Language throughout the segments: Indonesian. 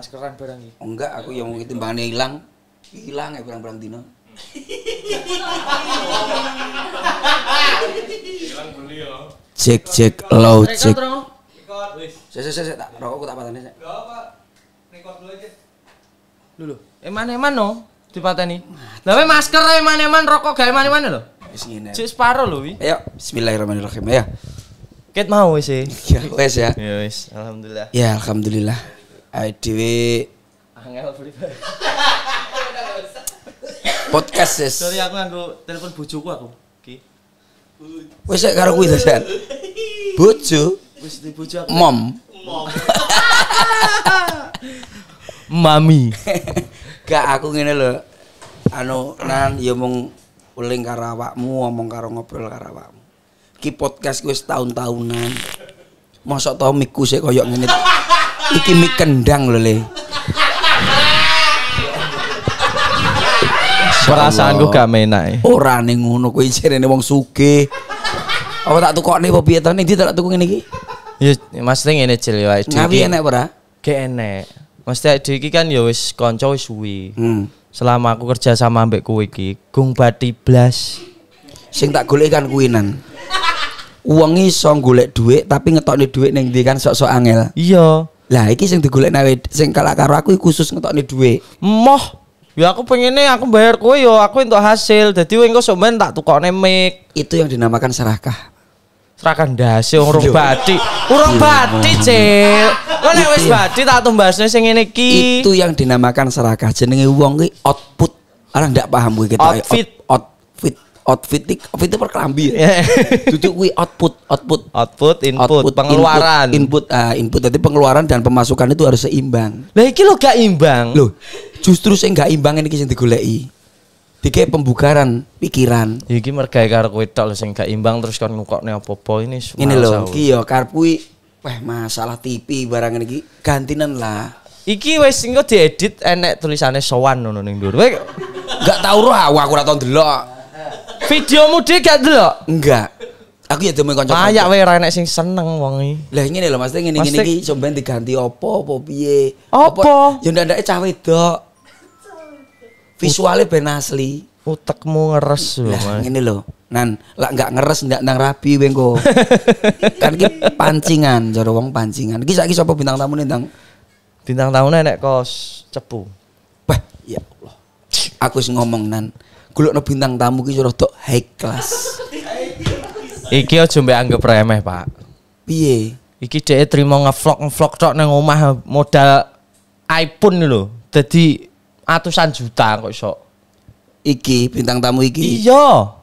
maskeran barang iki. Enggak, aku yang mungkin timbangane hilang. Hilang ya barang-barang dino. Hilang beli Cek cek low cek. Saya saya saya tak rokokku tak pateni sik. Enggak, apa, Rekod dulu aja. dulu, eman-eman no dipateni. Lah masker eman-eman rokok gawe eman-eman lho. Wis ngene. Cek separo lho wi. Ayo, bismillahirrahmanirrahim. ya. Ket mau sih. Ya wes ya. Ya wis, alhamdulillah. Ya alhamdulillah. IDW Angel pribadi. Podcast sis. Sorry aku nganggu telepon bojoku aku. Ki. Wis sik karo kuwi dasan. Bojo. Wis di bojo aku. Mom. Mom. Mami. Gak aku ngene lho. Anu nan ya mung uling karo awakmu, ngomong karo ngobrol karo awakmu. Ki podcast wis tahun-tahunan. Mosok to miku sik koyo ngene. Iki mie kendang lho, Le. Perasaanku gak menak. E. Ora ning ngono kuwi jarene wong sugih. Apa tak tukokne apa piye to ning ndi tak tuku ngene iki? Ya maksudnya ngene jil ya. Ngawi enek ora? Gak enek. Maksudnya Adi iki kan ya wis kanca wis suwi. Hmm. Selama aku kerja sama ambek kowe iki, gung bati blas. Sing tak golek kan kuinan. Uang iso golek dhuwit tapi ngetokne dhuwit ning ndi kan sok-sok angel. Iya. Lah iki sing digolek nawe sing kalak karo aku khusus ngetokne dhuwit. Moh. Ya aku pengennya aku bayar kowe yo ya, aku untuk hasil. jadi engko sok tak tukokne mic. Itu yang dinamakan serakah. Serakan dasi urung bati, Urung bati Cil. Kok nek wis bati tak tumbasne sing ngene iki. Itu yang dinamakan serakah. Jenenge wong ki output. Orang ndak paham kuwi output, output. Out, outfit outfit nih, outfit itu perkelambi ya. Cucu kui output, output, output, input, output, pengeluaran. Input, ah, input, uh, input tadi pengeluaran dan pemasukan itu harus seimbang. Nah, iki lo gak imbang. Lo justru saya gak imbang ini sing digoleki. Tiga pembukaran pikiran. Ya iki mergai karo kowe tok sing gak imbang terus kon ngukokne apa-apa ini. Ini lho, iki yo ya, karep wah masalah TV barang ini gantinan lah. Iki wes singgo diedit enek tulisannya sowan nonon yang dhuwur. Gak tau roh aku ora tau Video mudik gak dulu? Enggak. Aku ya temuin kancok. Ayak wae ra enek sing seneng wong iki. Lah ngene lho Mas, ngene ngene iki sampean diganti opo opo piye? Opo? Ya ndake cah wedok. Visuale ben asli. Utekmu ngeres lho. Lah ngene lho. Nan, lak nggak ngeres ndak nang rapi, bengko. kan iki pancingan, jare wong pancingan. Iki saiki sapa bintang tamune ndang? Bintang tamune nek kos cepu. Wah, ya Allah. Aku sing ngomong nan no bintang tamu ki rodok high class. Iki aja mbek anggap remeh, Pak. Piye? Iki dhek trimo ngevlog ngevlog tok nang omah modal iPhone lho. Jadi atusan juta kok iso. Iki bintang tamu iki. Iya.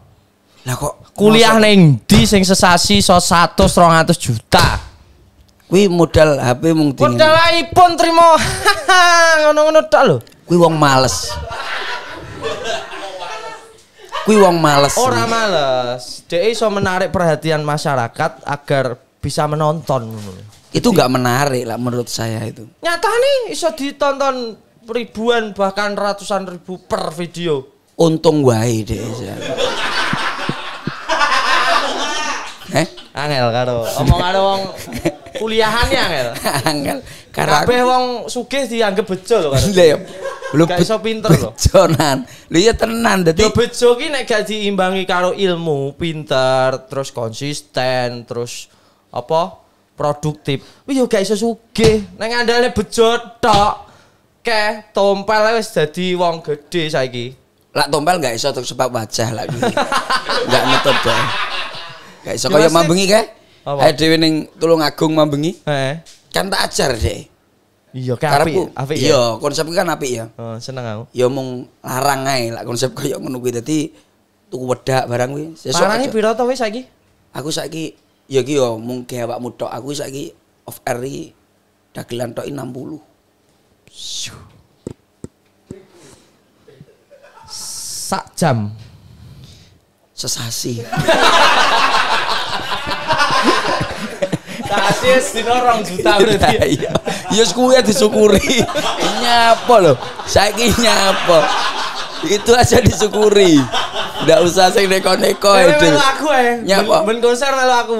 Lah kok kuliah neng ndi sing sesasi iso 100 200 juta. Kuwi modal HP mung Modal iPhone trimo. Ngono-ngono tok lho. Kuwi wong males. Kui wong males. Ora males. Dek iso menarik perhatian masyarakat agar bisa menonton Itu nggak menarik lah menurut saya itu. Nyata nih iso ditonton ribuan bahkan ratusan ribu per video. Untung wae deh. eh? Angel karo. Omong karo wong Kuliahannya angel. angel. Karena kabeh wong sugih dianggap bejo lho kan. Lho gak iso pinter lho. Bejonan. Lho ya tenan dadi. Yo bejo ki nek gak diimbangi karo ilmu, pinter, terus konsisten, terus apa? produktif. Yo gak iso sugih. Nek andale bejo tok. Ke tompel wis dadi wong gede saiki. Lah tompel gak iso sebab wajah lagi, Gak metode. Gak iso kaya mambengi kae. Apa? Ayo dhewe ning Tulungagung mambengi. Heeh. Kan tak ajar deh. Iya, kayak apik, apik ya. Iya, konsepku kan api ya. Oh, seneng aku. Ya mung larang ae lah konsep koyo ngono kuwi dadi tuku wedak barang kuwi. Sesuk. Parane piro to wis saiki? Aku saiki ya iki ya mung ge awakmu tok aku saiki off air iki dagelan tok 60. Sak jam. Sesasi. Tasis dino juta berarti. Iya, iya. Ya kuwi ya disyukuri. Nyapa Saya ini nyapa. Itu aja disyukuri. Tidak usah sing neko-neko itu. aku ya. Nyapa? Ben konser melu aku.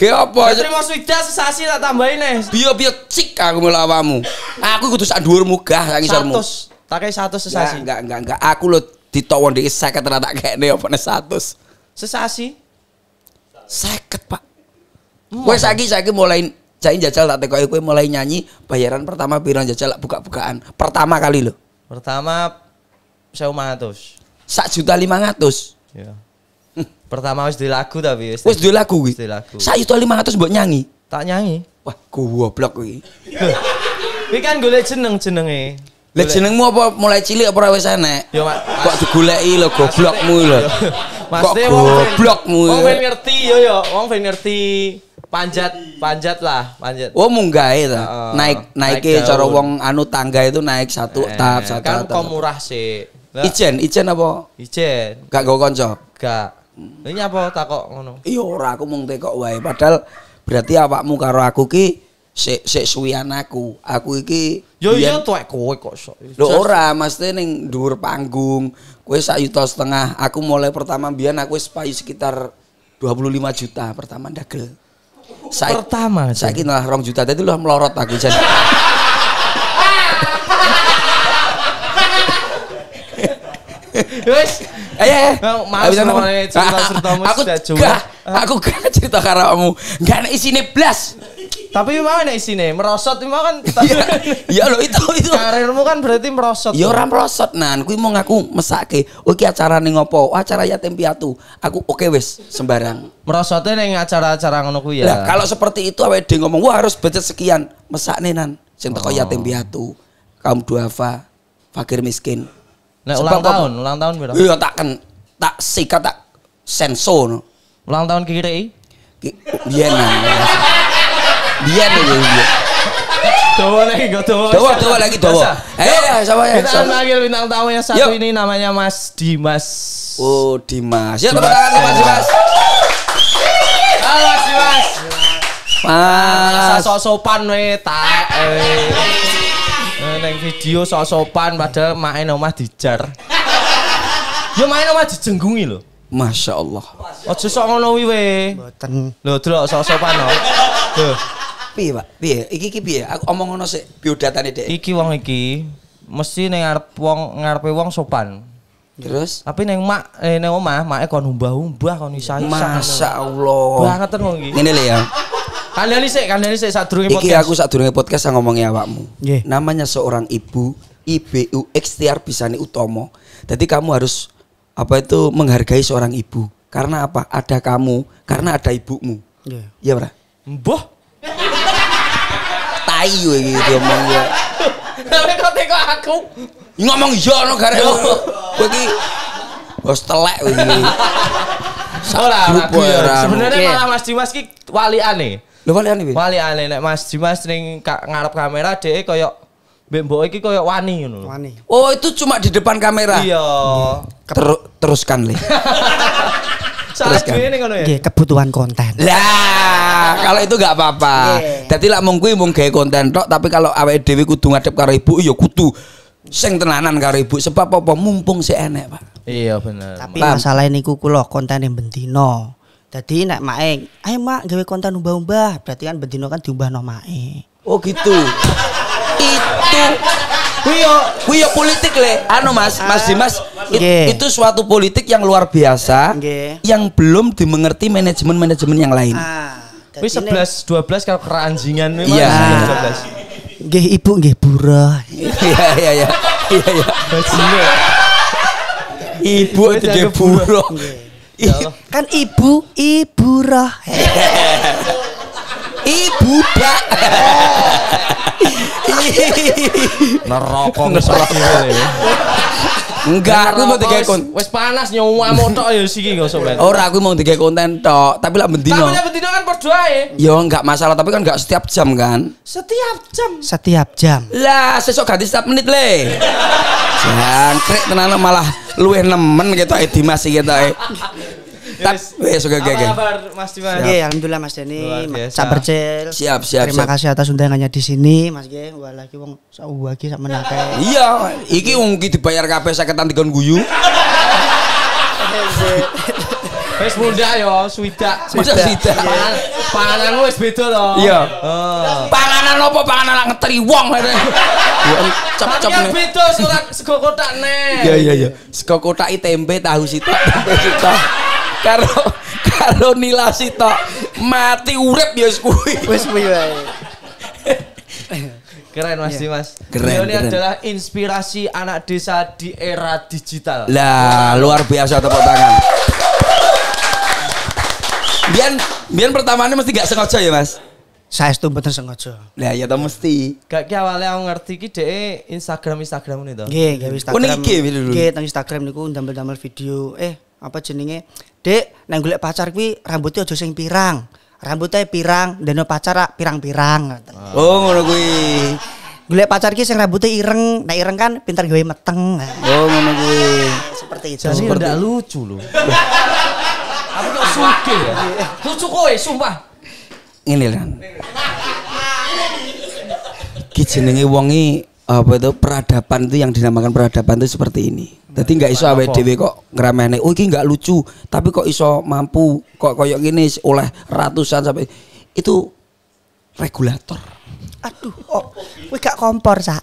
Ge apa? Terima swida sesasi tak tambahin nih. Eh. Biyo biyo cik aku melawamu. Aku kudu sak dhuwurmu gah sang isormu. 100. Tak 100 sesasi. Enggak enggak enggak aku loh ditawon diisak 50 ra tak kene 100. Sesasi. Seket, Pak. Gue lagi lagi mulai saya jajal tak tekoki gue mulai nyanyi bayaran pertama bilang jajal buka-bukaan. Pertama kali lo, Pertama saya ratus. Sak juta lima ratus. Iya. Pertama harus dilaku tapi wis. dilaku lagu dilaku, Sak juta lima ratus buat nyanyi. Tak nyanyi. Wah, blok gue. ini kan gue jeneng-jenenge. Lek jenengmu apa mulai cilik apa wis enek? Ya, Mak. Kok digoleki lho goblokmu lho. Kok eh, goblokmu. Wong ben ya? ngerti yo yo, wong ben ngerti panjat panjat lah panjat oh munggah ta uh, naik naike naik cara wong anu tangga itu naik satu eh, tahap satu kan tahap. kok murah sih ijen ijen apa ijen gak go konco gak ini apa takok ngono iya ora aku mung tekok wae padahal berarti awakmu karo aku ki sik sik suwian aku. Aku iki Yo ya yo iya, tuwek kowe kok sok. Lho ora, mesti ning dhuwur panggung. Kowe sak yuta setengah. Aku mulai pertama mbiyen aku wis payu sekitar 25 juta pertama dagel. Sa pertama. Saiki nah rong juta tadi lu melorot aku jan. Wes. Ayo. Eh, eh, eh. Mau cerita cerita sudah Aku gak, aku gak cerita karo kamu. Gak ada isine blas. Tapi mau nek sini, merosot mau kan. Iya, ya lo itu itu. Karirmu kan berarti merosot. Ya orang merosot nan, kui mau ngaku mesake. Oke oh, acara nih ngopo? Oh, acara yatim piatu. Aku oke okay, wes sembarang. Merosotnya nih acara-acara ngono kui ya. nah, kalau seperti itu awe deh ngomong wah harus budget sekian. nih nan sing teko oh. yatim piatu, kaum duafa, fakir miskin. nah, ulang tahun, ulang tahun berapa? Iya tak kan tak sikat tak senso Ulang tahun kiri? Iya nah. Dian aja dia. Cowok lagi gak cowok. Cowok cowok lagi cowok. Eh, eh sama ya. Kita panggil bintang tamu yang satu Yo. ini namanya Mas Dimas. Oh Dimas. Ya tepuk tangan Mas Dimas. Halo Mas Dimas. Mas. Sok sopan we tak. Eh. Eh, neng video sok sopan padahal main omah dijar. Ya main omah dijenggungi loh. Masya Allah. Oh sok ngono wiwe. Mboten. Lho delok sopan no. Tuh. Tapi Pak? Piye? Iki iki piye? Aku omong ngono biodata nih deh. Iki wong iki mesti nengar ngarep wong ngarep wong sopan. Terus? Tapi neng mak, eh, neng oma mak ekon humbah-humbah, kon nisa isa Masya Allah. Bangetan wong iki. Ngene lho ya. Kalian sik, kalian satu sadurunge podcast. Iki aku sadurunge podcast yang ngomongnya awakmu. Yeah. Namanya seorang ibu, IBU bisa Bisani Utomo. Jadi kamu harus apa itu menghargai seorang ibu. Karena apa? Ada kamu, karena ada ibumu. Iya, yeah. Iya, Mbah. Tai gue gitu omong gue. Tapi kok teko aku. Ngomong iya ono garek kowe. Kowe bos telek kowe Salah. Ya, sebenarnya malah Mas Dimas ki waliane. Lho waliane piye? Waliane nek Mas Dimas ning ngarep kamera deh. Koyok, Mbak Mbok iki koyo wani ngono. Wani. Oh, itu cuma di depan kamera. Iya. Ter teruskan, Le. Terus kan. Ya? Nggih, kebutuhan konten. Lah, kalau itu gak apa-apa. Dadi lak mung kuwi mung gawe konten tok, tapi kalau awake dhewe kudu ngadep karo ibu ya kudu sing tenanan karo ibu sebab apa mumpung sih enek, Pak. Iya bener. Tapi Paham? masalah niku konten yang bendino. Jadi nak maeng, ayo mak gawe konten umbah-umbah, berarti kan bendino kan diumbah no mae. Oh gitu. itu kuyo kuyo politik le anu mas mas ah. Dimas it, okay. itu suatu politik yang luar biasa okay. yang belum dimengerti manajemen manajemen yang lain ah, wis 11 12 kalau keranjingan memang iya. Yeah. 12 nggih ibu nggih pura iya iya iya iya iya ibu itu nggih pura iya. kan ibu ibu roh Ibu bak. Neraka ngeselak Enggak, aku mau tiga konten. Wes panas nyawa mau tok ya sih, gak usah. Oh, aku mau tiga konten tok, tapi lah bentino. Tapi lah bentino kan berdua ya. Yo, enggak masalah, tapi kan enggak setiap jam kan? Setiap jam. Setiap jam. Lah, sesok ganti setiap menit le. krek tenan malah luwih nemen gitu ae Dimas gitu, tok. Wes okay, okay. Apa kabar Mas Dimas? Iya, alhamdulillah Mas Deni. Sabar cel. Siap, siap. Terima siap. kasih atas undangannya di sini Mas Ge. Wah lagi wong sawu lagi sak menake. Iya, iki wong iki dibayar kabeh 50 dikon guyu. Wes muda yo, ya, swidak. Masa swidak. Iya. Panganan wis beda to. Iya. Oh. Panganan opo panganan lak ngetri wong Cep-cep. Ya, kan? ya kan beda sego kotak ne. Iya iya iya. Sego kotak tempe tahu sitok. karo karo nilasi to mati urip ya wis kuwi wis kuwi keren mas iya. Dimas keren, Beliau ini keren. adalah inspirasi anak desa di era digital lah luar biasa tepuk tangan Bian Bian pertamanya mesti gak sengaja ya mas saya itu bener sengaja lah ya tau mesti gak ki awalnya aku ngerti ki deh Instagram Instagram ini tuh gak gak Instagram oh ini ya, dulu gak Instagram niku damel damel video eh apa jenenge dek nang gulek pacar kuwi rambutnya aja sing pirang rambutnya pirang dan pacar pirang-pirang oh ngono kuwi gulek pacar ki sing rambutnya ireng nah ireng kan pintar gawe meteng oh ngono kuwi seperti itu jadi seperti... ndak lucu lho aku kok suke ya. lucu kowe sumpah ini kan ki jenenge wongi apa itu peradaban itu yang dinamakan peradaban itu seperti ini. Jadi nggak iso awet dewi kok ngeramene. Oh ini nggak lucu, tapi kok iso mampu kok koyok gini oleh ratusan sampai itu regulator. Aduh, oh, wih gak kompor sak.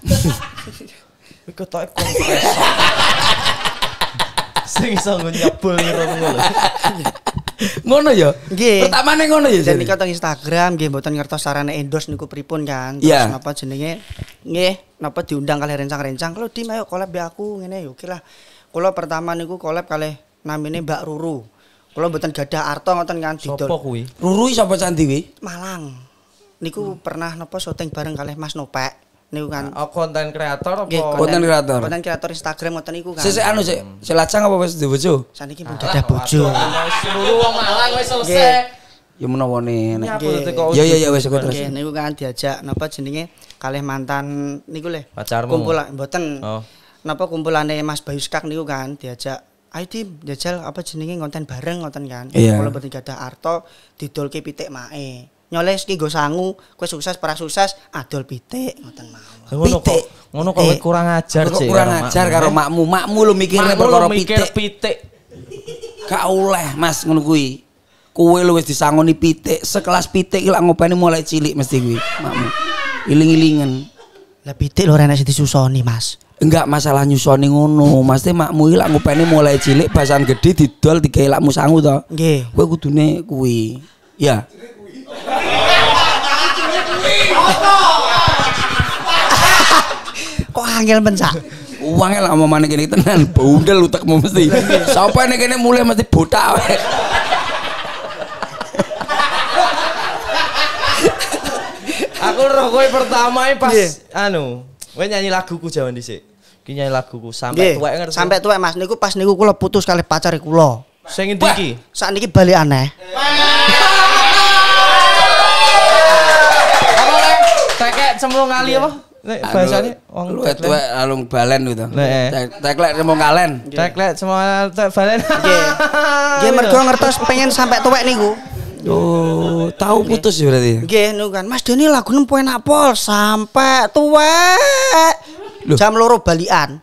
Wih ketok kompor. Sing iso nyebul ngono ngono ya. Nggih. Pertamane ngono ya. Dan iki Instagram nggih buatan ngertos sarana endorse niku pripun kan. Iya. Terus yeah. apa jenenge nggih napa diundang kali rencang-rencang kalau di ayo kolab ya aku ngene yo ya, oke lah Kalau pertama niku kolab kali namine Mbak Ruru Kalau mboten Gada Arto, ngoten kan didol sapa kuwi Ruru sapa candi wi? Malang niku hmm. pernah napa syuting bareng kali Mas Nopek niku kan. Nah, oh, konten kreator apa? konten kreator. Konten kreator Instagram ngoten niku kan. Sik anu sik, selajang apa wis duwe bojo? Saniki pun dadah bojo. Seluruh wong Malang wis selesai. Ya menawa nih. Ya ya ya wes aku terus. Nggih, niku kan diajak napa jenenge kalih mantan niku le pacarmu kumpulan mboten oh. napa kumpulane Mas Bayu Skak niku kan diajak ayo tim jajal apa jenenge konten bareng konten kan yeah. kula mboten arto didolke pitik mae nyoles ki go sangu kowe sukses para sukses adol pitik ngoten mau pitik ngono kok kurang ajar sih kurang ya, ajar karo makmu makmu lu mikirne perkara pitik pitik gak oleh mas ngono kuwi kue lu wis disangoni pitik sekelas pitik ilang ngopeni mulai cilik mesti gue. makmu iling-ilingan lah pitik lho renek sing disusoni mas enggak masalah nyusoni ngono mesti makmu ilak ngupene mulai cilik basan gede didol tiga ilakmu sangu to nggih kowe kudune kuwi ya kok angel pencak uangnya lah mau mana gini tenan bundel utakmu mesti sampai nih gini mulai mesti buta. aku roh kowe pertama pas yeah. anu, kowe nyanyi laguku jaman dhisik. Ki nyanyi laguku sampai yeah. tuwek ngerti. Sampai tuwek Mas niku pas niku kula putus kali pacar kula. Sing endi iki? niki bali aneh. Apa lek tekek cemplung kali apa? Nek anu, bahasane wong tuwek tuwek alung balen gitu. Eh. Teklek cemplung kalen. Teklek semua balen. Nggih. Nggih mergo ngertos pengen sampai tuwek niku. Oh, tahu putus ya berarti. Nggih, nu kan. Mas Doni lagu nempo enak pol sampai tua Jam loro balian.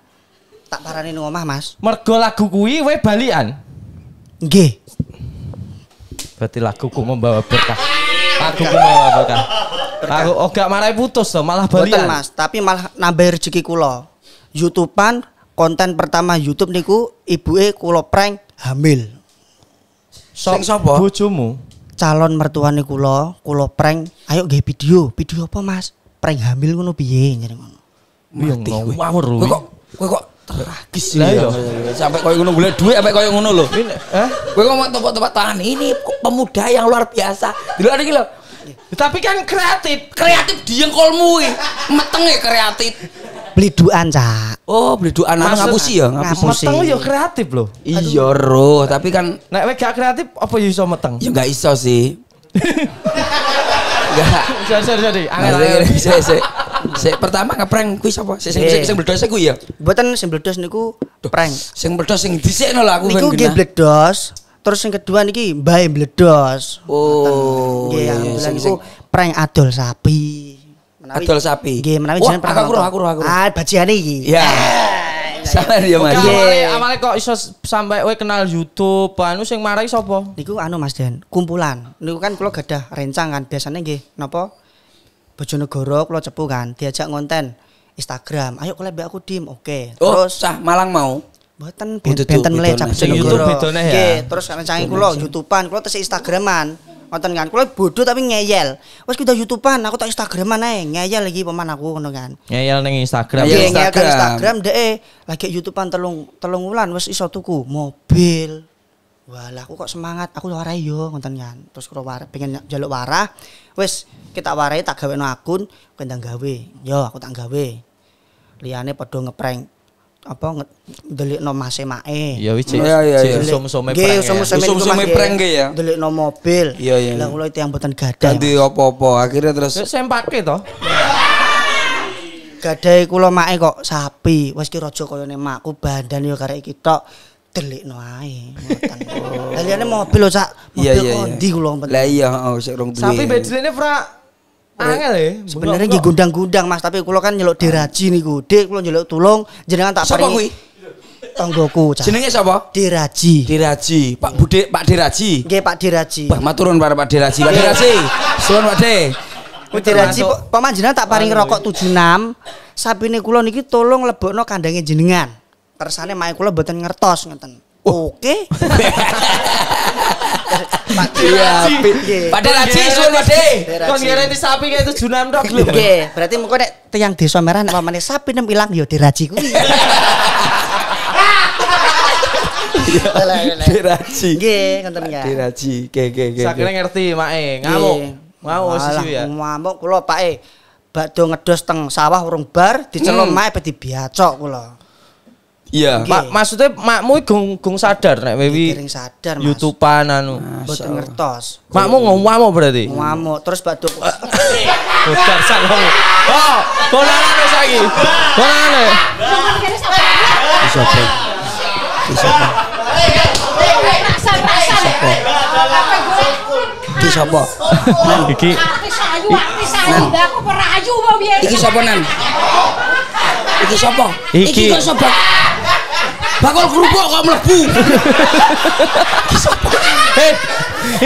Tak parani nang omah, Mas. Mergo lagu kuwi we balian. Nggih. Berarti laguku membawa berkah. ku membawa berkah. Aku oh gak marah putus loh, malah balian. Boten, mas, tapi malah nambah rezeki kula. YouTubean konten pertama YouTube niku ibuke kula prank hamil. Sing sapa? Bojomu calon mertuane kula, kula prank, ayo nggih video. Video apa, Mas? Prank hamil ngono piye jare ngono. Mati kowe. Kowe kok kowe kok tragis lah ya. Iya. Sampai koyo ngono golek duit, sampai koyo ngono lho. Hah? Kowe kok mau tempat-tempat tahan ini pemuda yang luar biasa. Delok iki lho. Tapi kan kreatif, kreatif diengkolmu iki. Metenge ya, kreatif beliduan Cak. Oh, bliduan anak ngapusi ya, ngapusi. Meteng yo ya kreatif loh. Iya, Roh, tapi kan nek nah, gak kreatif apa yo ya iso meteng? Ya gak iso sih. Enggak. Sorry, sorry, sorry. Nah, angel. Sik, sik. Sik pertama ngeprank kuwi sapa? yang sing sing bledos iku ya. Mboten sing bledos niku prank. Sing bledos sing dhisikno lho aku kan Niku nggih bledos. Terus yang kedua niki mbae bledos. Oh. Nggih, iya, iya, alhamdulillah niku prank adol sapi menawi adol sapi nggih menawi jenengan pernah aku roh aku roh aku ah bajane iki ya eh, Sampe dia Mas. Amale kok iso sampai kowe kenal YouTube, anu sing marai sapa? Niku anu Mas Den, kumpulan. Niku kan kula gadah rencang kan biasanya nggih napa Bojonegoro kula cepu kan diajak ngonten Instagram. Ayo kula aku dim. Oke. Okay. Oh, terus oh, sah Malang mau. Mboten benten melecak Bojonegoro. YouTube bedone ya. Nggih, terus rencange kula YouTubean, kula tes Instagraman ngoten kan kula bodoh tapi ngeyel wes kita youtubean aku tak instagraman ae ngeyel lagi paman aku ngono kan ngeyel ning instagram iya, ngeyel instagram, kan instagram deh e. lagi youtubean telung telung wulan wes iso tuku mobil wala aku kok semangat, aku warai yo ngoten kan. Terus kula war pengen jaluk warah. wes kita warai tak no akun, kendang gawe. Yo aku tak gawe. Liane padha ngeprank apa delikno mase mae. Ya wis. Iya, iya, iya. Ya ya ya. Sum-sume ya Sum-sume prank ge ya. Delikno mobil. ya ya Lah kula tiyang boten gadah. Ganti apa-apa akhirnya terus sempake to. Gadai kula mae kok sapi. Wis ki raja kaya ne makku bandan ya karek iki tok. delikno ae. Lah liyane mobil lho, sak Mobil kondi kula. Lah iya, sik rong duwe. Sapi bedilene fra Angel ya. Sebenarnya nggih gundang-gundang Mas, tapi kula kan nyelok diraji niku. Dek kula nyelok tulung jenengan tak paringi. Sapa kuwi? Tanggoku. Jenenge sapa? Diraji. Diraji. Pak Bude, Pak Diraji. Nggih Pak Diraji. Bah maturun para Pak Diraji. Pak Diraji. Suwun Pak De. Diraji jenengan tak paring rokok iya. Sapi nih kula niki tolong lebokno kandange jenengan. Tersane mae kula boten ngertos ngeten. Oh. Oke. Iya. Pada raji suwe deh. Kon ngerti sapi kayak tujuan tok lho. Oke, berarti mengko nek tiyang desa merah nek pamane sapi nem ilang ya diraji kuwi. Iya, diraji. Nggih, ngoten ya. Diraji. oke oke nggih. Sakire ngerti make ngamuk. Mau sih ya. Ngamuk kula pake bakdo ngedos teng sawah urung bar dicelom hmm. mae pe dibiacok kula. Iya, maksudnya makmu gong gong sadar nek wewi sadar Mas. YouTubean anu. Mboten ngertos. Makmu ngomong berarti. Ngomong terus baduk. Bocor sak kamu. Oh, saiki. Bisa apa? Bisa apa? Iki sapa? iki. aku Iki sapa nan? Iki sapa? Iki kok sobat bakul kerupuk kok mlebu hei eh,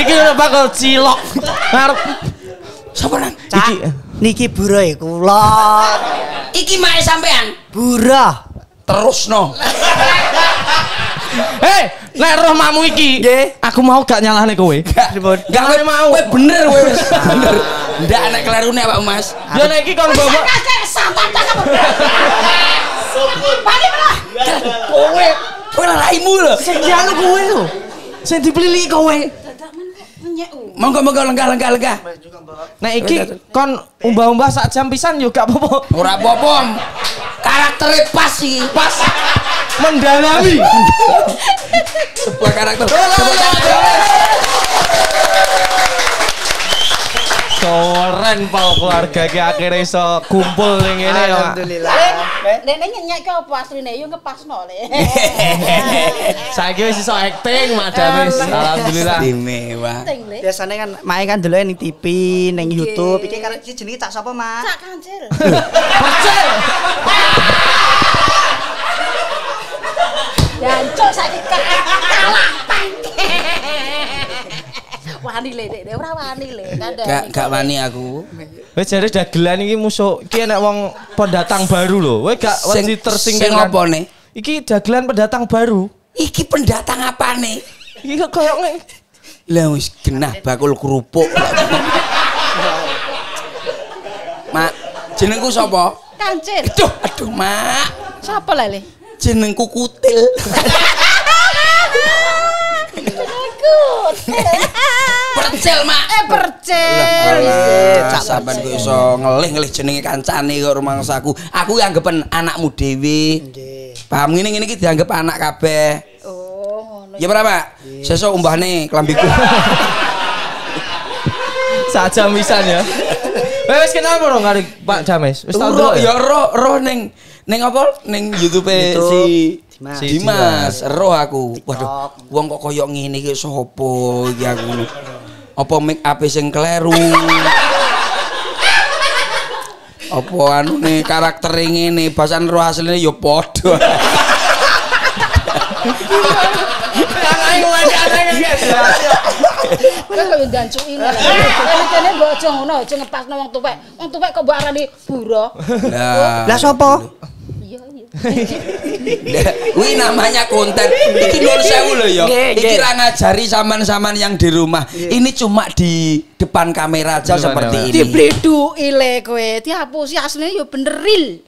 iki udah bakul cilok ngarep sapa nang iki niki bura ya e, kula iki mae sampean bura terus no Hei, eh, nek roh mamu iki, Nggih. aku mau gak nyalahne kowe. Gak, gak kowe mau. Kowe bener kowe wis. Bener. Ndak nek kelarune Pak Mas. Ya nek iki kon bawa. Sampan tak Pagi malah. Kowe, kowe lah raimu lho. Sing kowe lho. Sing dipelili kowe. Monggo monggo lenggah lenggah lenggah. Nek iki kon umbah-umbah sak jam pisan yo gak apa-apa. Ora apa-apa. pas iki, pas. Mendalami. Sebuah karakter. Sebuah karakter. Soren pau keluarga ki akhirnya iso kumpul ning ngene ya. Alhamdulillah. Eh, eh, nek nyenyak ki opo asline yo ngepasno le. Saiki wis iso acting madam wis. Alhamdulillah. Istimewa. Biasane kan mae kan dulu ning TV, ning YouTube. Iki karo jenenge cak sapa, Mas? Cak Kancil. Kancil. Jancuk saiki kalah wani le dek ora wani le gak gak wani aku wis jare dagelan iki musuh iki enek wong pendatang baru lho kowe gak wedi tersingkir opo kan. ne iki dagelan pendatang baru iki pendatang nih iki kok koyo lah wis genah bakul kerupuk Mak, jenengku sapa? Kancil. Aduh, aduh, Mak. Sapa lele? Jenengku Kutil. Aduh. percel mak. Eh percel. saban ku iso ngelih-ngelih jenenge kancane kok rumangsaku. Aku anggapen anakmu Dewi, Paham ngene ngene kita dianggap anak kabeh. Oh, iya, Ya berapa? Sesuk umbahne kelambiku. Sajam eh, pisan ya. Wes kenal apa Pak James? Wis tau. Ya ro ya, ro neng. Neng apa? Neng YouTube si Dimas. Dimas, roh aku. Waduh, wong kok koyo ngene iki sapa iki aku. Apa make up sing kleru? apa anu nih karakter ngene, bahasan roh asline ya padha. Mana kau yang dancuki ngene. Kene mbok no, ngono, aja nawang tupe, nawang tupe kau buat mbok di buro. Lah sapa? Wih namanya konten. Iki nuwun sewu lho ya. Iki ngajari saman-saman yang di rumah. Ini cuma di depan kamera aja seperti ini. Dibeli ile kowe. Dihapusi aslinya ya beneril,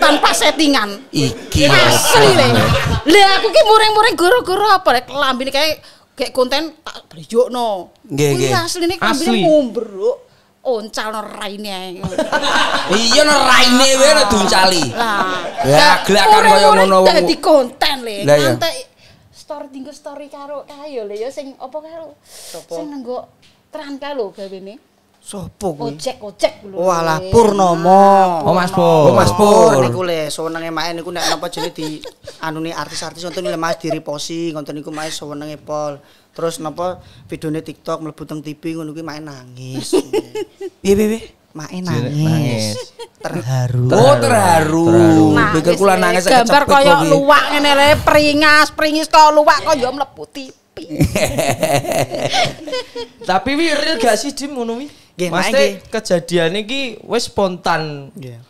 Tanpa settingan. Iki asli ya le. Lah aku ki mureng-mureng goro-goro apa lek nih kayak kayak konten tak brijokno. Nggih nggih. ini klambine mumbruk oncal no raine. Iya no raine wae no duncali. Lah. Lah gelakan kaya ngono wong. Dadi konten le. Iya. Nganti story dinggo story karo kae yo le yo ya, sing apa karo. Sing nenggo Tranta lho gawene. Sopo kuwi? Ojek ojek lho. Walah Purnomo. Oh Mas Pur. Oh Mas Pur. Niku le senenge mae niku nek napa jenenge di anune artis-artis wonten le Mas Posi wonten niku so e senenge Pol terus napa videone TikTok mlebu teng TV ngono kuwi main nangis. Piye piye? Main nangis. Terharu. Oh, terharu. Bekel kula nangis gambar kaya luwak ngene le peringas, peringis to luwak kok yo mlebu TV. Tapi wi real gak sih Dim ngono wi? Nggih, Mas kejadian iki wis spontan. Nggih.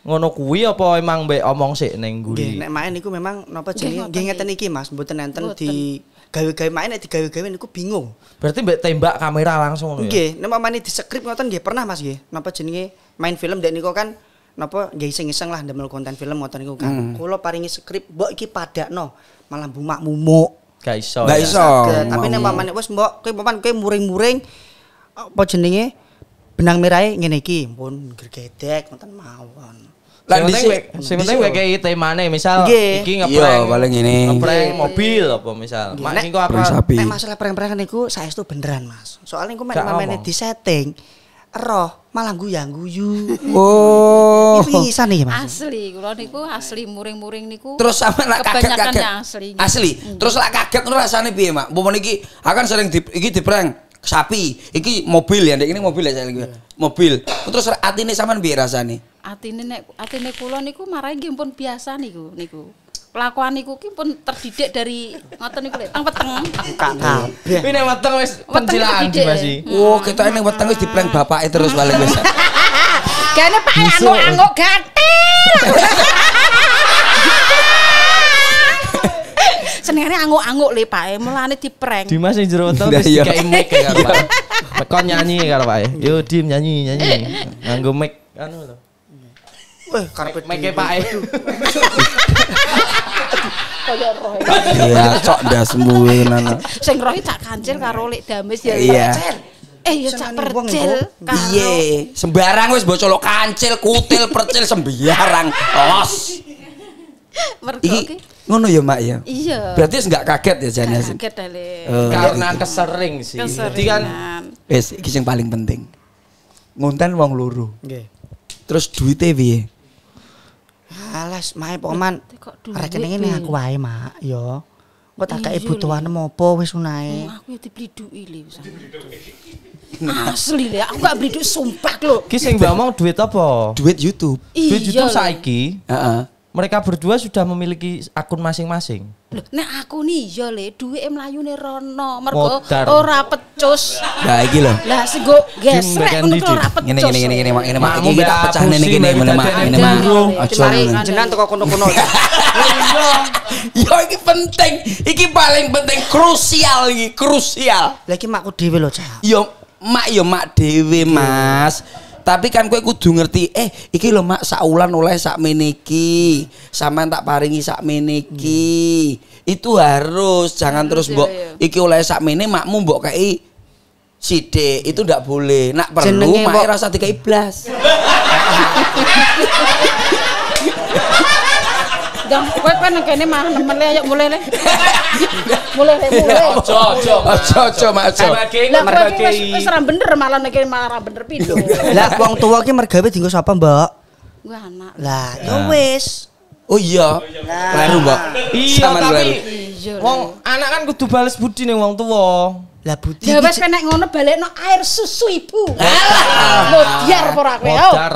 ngono kuwi apa emang mbek omong sik ning ngguri? Nggih, nek main niku memang napa jenenge nggih ngeten iki Mas, mboten enten di gawe-gawe main nek digawe-gawe niku bingung. Berarti mbak tembak kamera langsung ngono nama ya? nek mamane skrip ngoten nggih pernah Mas nggih. Napa jenenge main film dek niku kan napa nggih iseng-iseng lah ndamel konten film ngoten niku kan. Hmm. Kula paringi skrip, mbok iki padakno, malah bumak mumuk. Gak iso. Gak ya. iso. Tapi nama mamane wis mbok kowe papan kowe muring-muring apa jenenge benang merahnya e, ngene iki pun gergedek ngoten mawon. Lah di sing penting kayak temane misal iki iya, ngeprank. Yo, paling ini. Ngeprank mobil apa misal. Mak kok apa? Nek masalah prank-prankan niku saestu beneran, Mas. Soalnya niku main-main di setting roh malah guyang guyu. Oh. Itu pisan iki, Mas. Asli, kalau niku asli muring-muring niku. Terus sama lak kaget-kaget. Asli. Asli. Hmm. Terus lak kaget rasane piye, Mak? Mumpun iki akan sering di iki di prank sapi, iki mobil ya, ini mobil ya saya yeah. Mobil. Terus ini biar rasa nih. rasane? ini nek ini kula niku marai nggih pun biasa niku niku. Kelakuan niku ki pun terdidik dari ngoten niku lho, tang weteng. Kabeh. ini nek weteng wis pencilaan di Mas. Oh, kita nek weteng wis dipleng itu terus paling wis. Karena Pak anu anu gatel. senengane anguk-anguk le Pak. Eh. Mulane diprank. Dimas sing jero to wis iya. dikai mic karo Pak. kon nyanyi karo Pak. Eh? Yo Dim nyanyi nyanyi. Eh. Nganggo mic anu to. Wah, karpet mic Pak. Iya, cok dah sembuh nana. Sing rohi tak kancil karo lek damis ya. Iya. Eh ya cak percil. Piye? Ya, sembarang wis mbok kancil, kutil, percil sembarang. Los. Mergo iki Ngono ya Mak ya. Iya. Berarti nggak kaget ya Jane. Kaget Uh, Karena ya, gitu. kesering sih. Jadi kan wis kisah yang paling penting. ngonten wong luru, terus Terus duite piye? Alas mae poman. Rekeninge ini aku wae Mak yo, ya. Kok tak iya, kei mau po wes unai Aku ya dibliduki duit wis. Asli deh, aku gak duit, sumpah lo, kisah yang mbak mau duit apa? Duit YouTube. Iya, duit YouTube saiki. Heeh mereka berdua sudah memiliki akun masing-masing. nek aku nih yo iya le duwike mlayune rono mergo ora pecus. Lah iki lho. Lah sego gesrek ngono kuwi ora pecus. Ngene ngene ngene ngene mak iki kita pecah ngene ngene ngene mak ngene mak. Aja jenengan teko kono-kono. Yo iki penting. Iki paling penting krusial iki, krusial. Lah iki makku dhewe lho, Cak. Yo mak yo mak dhewe, Mas. Tapi kan kowe kudu ngerti, eh iki lo mak saulan oleh sak iki, sama tak paringi sak iki. Hmm. Itu harus jangan harus, terus ya, mbok ya, ya. iki oleh meni makmu mbok kei sidik itu ndak boleh. Nak perlu mak rasa tiga blas. jangan kowe kowe nang kene mah nemen le ayo mulai le. Mulai le mulai. Ojo ojo. Ojo ojo Mas Ojo. Lah kowe wis bener malah nang kene bener pindho. Lah wong tuwa ki mergawe dienggo siapa Mbak? Gue anak. Lah, ya wes Oh iya. Baru, Mbak. Iya, tapi iya, wong anak kan kudu balas budi ning wong tuwa. Lah budi. Ya kena ngono balekno air susu ibu. lah modar ora kowe. Modar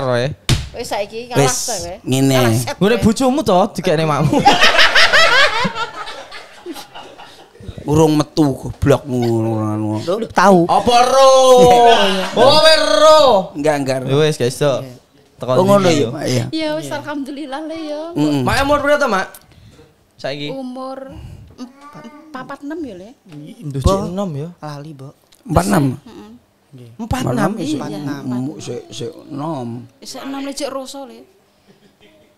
Wis saiki kalah ta kowe. Ngene. bojomu to dikene makmu. Urung metu goblok ngono. Tahu. Apa ro? Oh, ro. Enggak, enggak. Wis guys, to. Iya. Teko Oh ngono ya. Ya iya, wis iya. alhamdulillah le yo. Mak umur berapa, Mak? Saiki. Umur papat enam ya le. Induci enam ya. Lali, Mbok. Empat enam. Empat ya, enam, empat enam. se sik enam. Sik enam lecik roso le.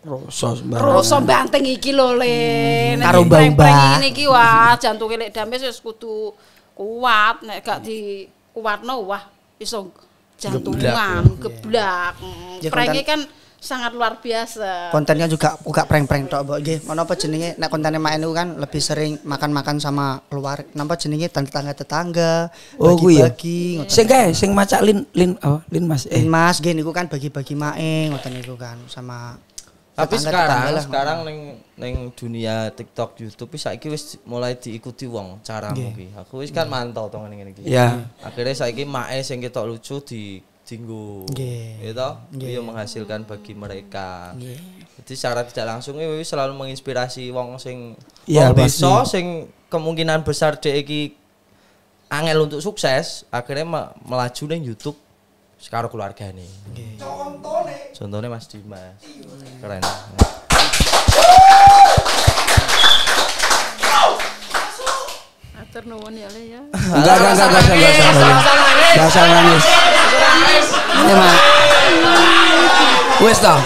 Roso barang. banteng hmm. iki lho le. Hmm. Karo bang-bang iki wah jantunge lek dames wis kudu kuat nek gak di kuatno wah isong jantungan geblak. Hmm. Ya, Prenge kan sangat luar biasa. Kontennya juga buka prank-prank tok, Mbok. Nggih, menapa jenenge nek kontennya main Enu kan lebih sering makan-makan sama keluar. Napa jenenge tetangga-tetangga, oh, ya? bagi-bagi. Sing kae sing macak lin lin oh, lin Mas. Eh. Lin Mas nggih niku kan bagi-bagi mae ngoten niku kan sama Tapi sekarang sekarang neng neng dunia TikTok YouTube iki wis mulai diikuti wong cara mungkin Aku wis kan mantau tong ngene iki. Iya. saya saiki mae sing ketok lucu di jinggo yeah. gitu yeah. menghasilkan bagi mereka yeah. jadi secara tidak langsung itu iya, iya, selalu menginspirasi wong sing yeah, wong desa sing kemungkinan besar dek iki angel untuk sukses akhirnya melaju neng YouTube sekarang keluarga nih yeah. contohnya contohnya Mas Dimas iya. keren Matur nuwun ya Le ya. Enggak enggak enggak enggak enggak enggak usah nangis. Enggak Wis toh.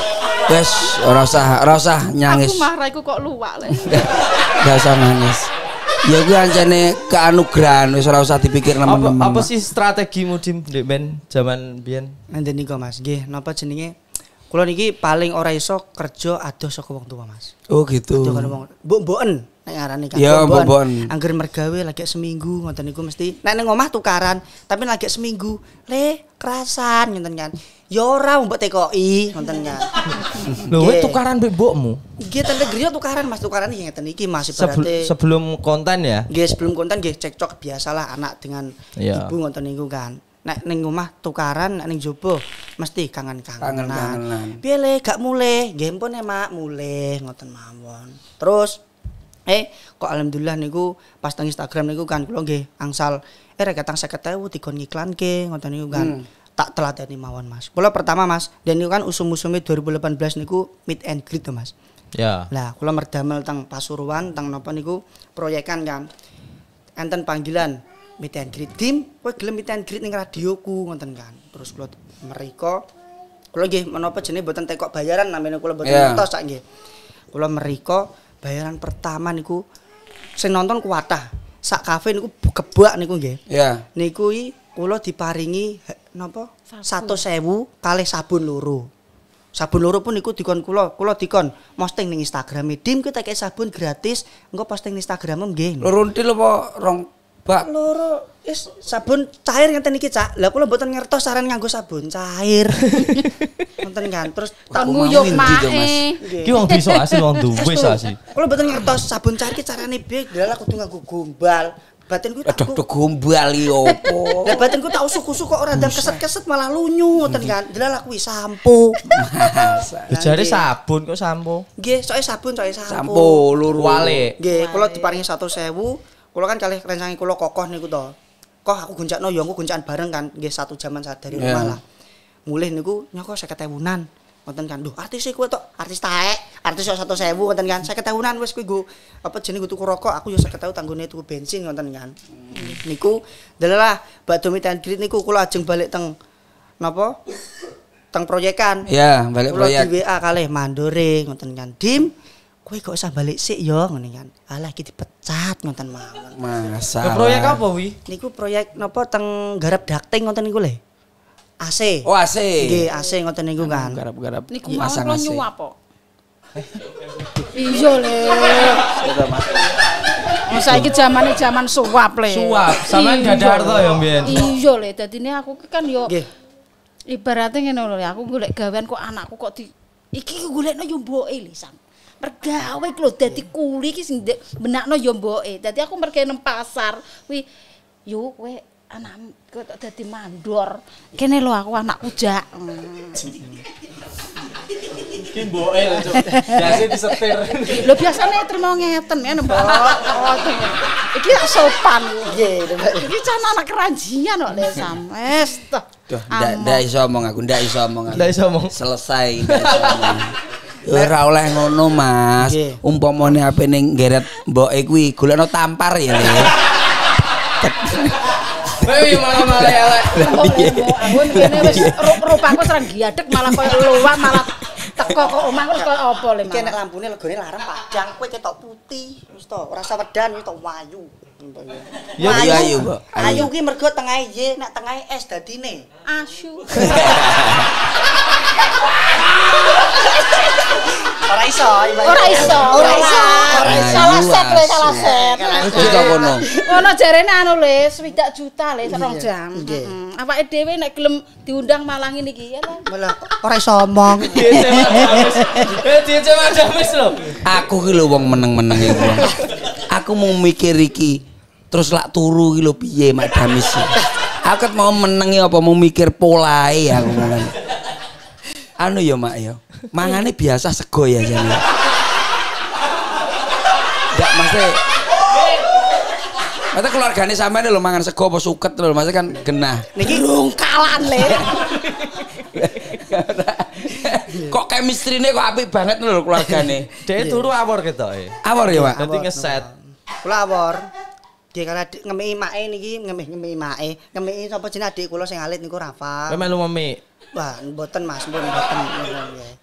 Wis ora usah ora usah nyangis. Aku marah iku kok luwak Le. Enggak usah nangis. Ya gue ancane keanugerahan wis ora usah dipikir nemen-nemen. Apa, apa sih strategimu Dim ndek ben jaman biyen? Ngenteni kok Mas. Nggih, napa jenenge? Kula niki paling ora iso kerja adoh saka wong tua, Mas. Oh gitu. Adoh karo wong. Mbok mboken nek ngarani kan ya, bobon. mergawe lagi seminggu ngoten niku mesti nek ning omah tukaran, tapi lagi seminggu le kerasan ngoten kan. Ya ora mbok tekoki ngoten ya Lho tukaran mbek mbokmu. Nggih tante griya tukaran Mas tukaran iki ngeten iki Mas Sebel berarti sebelum konten ya. Nggih sebelum konten nggih cekcok biasalah anak dengan ya. ibu ngoten niku kan. Nek ning omah tukaran nek ning jopo mesti kangen-kangenan. Kangen-kangenan. Piye le gak mulih Nggih pun emak mulih ngoten mawon. Terus eh kok alhamdulillah niku pas teng Instagram niku kan kula nggih angsal eh rek katang 50.000 dikon ke ngoten niku kan hmm. tak telateni mawon Mas. Kula pertama Mas, dan niku kan usum-usume 2018 niku meet and greet tuh Mas. Ya. Lah kula merdamel teng Pasuruan teng napa niku proyekan kan. Enten panggilan meet and greet tim, kowe gelem meet and greet ning radioku ngoten kan. Terus kula meriko kula nggih menapa jenenge mboten tekok bayaran namene kula mboten yeah. ngertos sak nggih. Kula meriko bayaran pertama niku sing nonton kuatah sak kafe niku kebak niku nggih. Yeah. Niku i kula diparingi napa? Satu sewu kali sabun loro. Sabun loro pun niku dikon kula, kula dikon posting ning Instagram. E. Dim kita kayak sabun gratis, engko posting ning Instagram nggih. Loro entil apa rong bak loro is sabun cair ngeten iki cak lah kula mboten ngertos saran nganggo sabun cair nonton kan terus tahun nguyuh mae ki wong bisa asli wong duwe asli kula mboten ngertos sabun cair ki carane piye dalah kudu nganggo gombal batinku tak aduh gombal iki opo lah batinku tak usuk-usuk kok ora dan keset-keset malah lunyu ngoten kan dalah kuwi sampo Jadi sabun kok sampo nggih soke sabun soke sampo sampo loro wale nggih kula diparingi 1000 Kulo kan kalih rencangi kulo kokoh niku to. kok aku no, yo ya aku guncakan bareng kan nggih satu jaman saat dari yeah. rumah lah. Mulih niku nyoko 50000-an. Ngoten kan. Duh, artis sih kuwi to artis taek, artis kok sewu ngoten kan. 50000-an wes kuwi go apa jenenge tuku rokok, aku ya ketahui tanggungnya tuku bensin ngoten kan. Hmm. Niku adalah bakdo meet and niku kula ajeng balik teng napa? teng proyekan. ya yeah, balik proyek. Kula di WA mandore ngoten kan. Dim, kowe kok usah balik sik yo ngene kan. Alah iki dipecat ngoten mawon. Masa. proyek apa wi? Niku proyek napa teng garap dakting ngoten niku le. AC. Oh AC. Nggih, AC ngoten niku kan. Garap-garap. Niku masang AC. Nyuwa apa? Iya le. Wis iya, oh, saiki iya. jamane zaman suap le. Suap. Sampeyan dadah iya, yo ya, mbiyen. Iya le, dadine aku kan yo Nggih. Ibaratnya ngene lho aku golek gawean kok anakku kok di iki golekno yo mboke lisan pergawe lho dadi iya. kuli iki sing benakno yo ya, mboke. Dadi aku mergo nang pasar kuwi yo kowe anak kok dadi mandor. Kene lho aku anak kujak. Ki mboke lho, Cuk. Biasane disetir. Lho biasane terima ngeten ya, Mbok. Iki tak sopan. Nggih, iya, iya, Iki can anak keranjian kok le dah Duh, ndak iso omong aku, dah iso omong aku. Ndak iso omong. Selesai, Ora oleh ngono, Mas. Umpamane apene geret mboke kuwi golekno tampar ya. Wih malah malah ya. Mun iya. kene wis rupaku serang giadek malah koyo luwak malah teko kok omah terus koyo apa le. Kene lampune legone larang padang kowe ketok putih wis to ora sawedan tok wayu. Ya iya, ayu iya, ayu, Mbok. Ayu ki mergo tengah J, nak tengah S dadine asu. Ora iso, ora iso, ora iso. Salah set le, salah set. Iki kok ngono. Ngono jarene anu le, 70 juta le sak iya, jam. Heeh. Awake dhewe nek gelem diundang malang ini iki ya kan? lah. Ora iso omong. Eh, Aku ki lho wong meneng-meneng iku. Aku mau mikir iki terus lak turu iki lho piye mak damis Aku kan mau menengi apa mau mikir polae ya, aku mangan. Anu ya Mak ya. Mangane biasa sego ya jane. Enggak mesti Mata keluargane sampean lho mangan sego apa suket lho, mesti kan genah. Niki rungkalan le. kok chemistry nih kok api banget keluarga nih dia turu awor ketoke. Awor ya, Pak. nanti ngeset. Kula awor. Dia karena adik ngemeki make niki ngemeh ngemeki make. Ngemeki sapa jeneng adik kula sing alit niku Rafa. Kowe melu memek. Wah, mboten Mas, mboten mboten.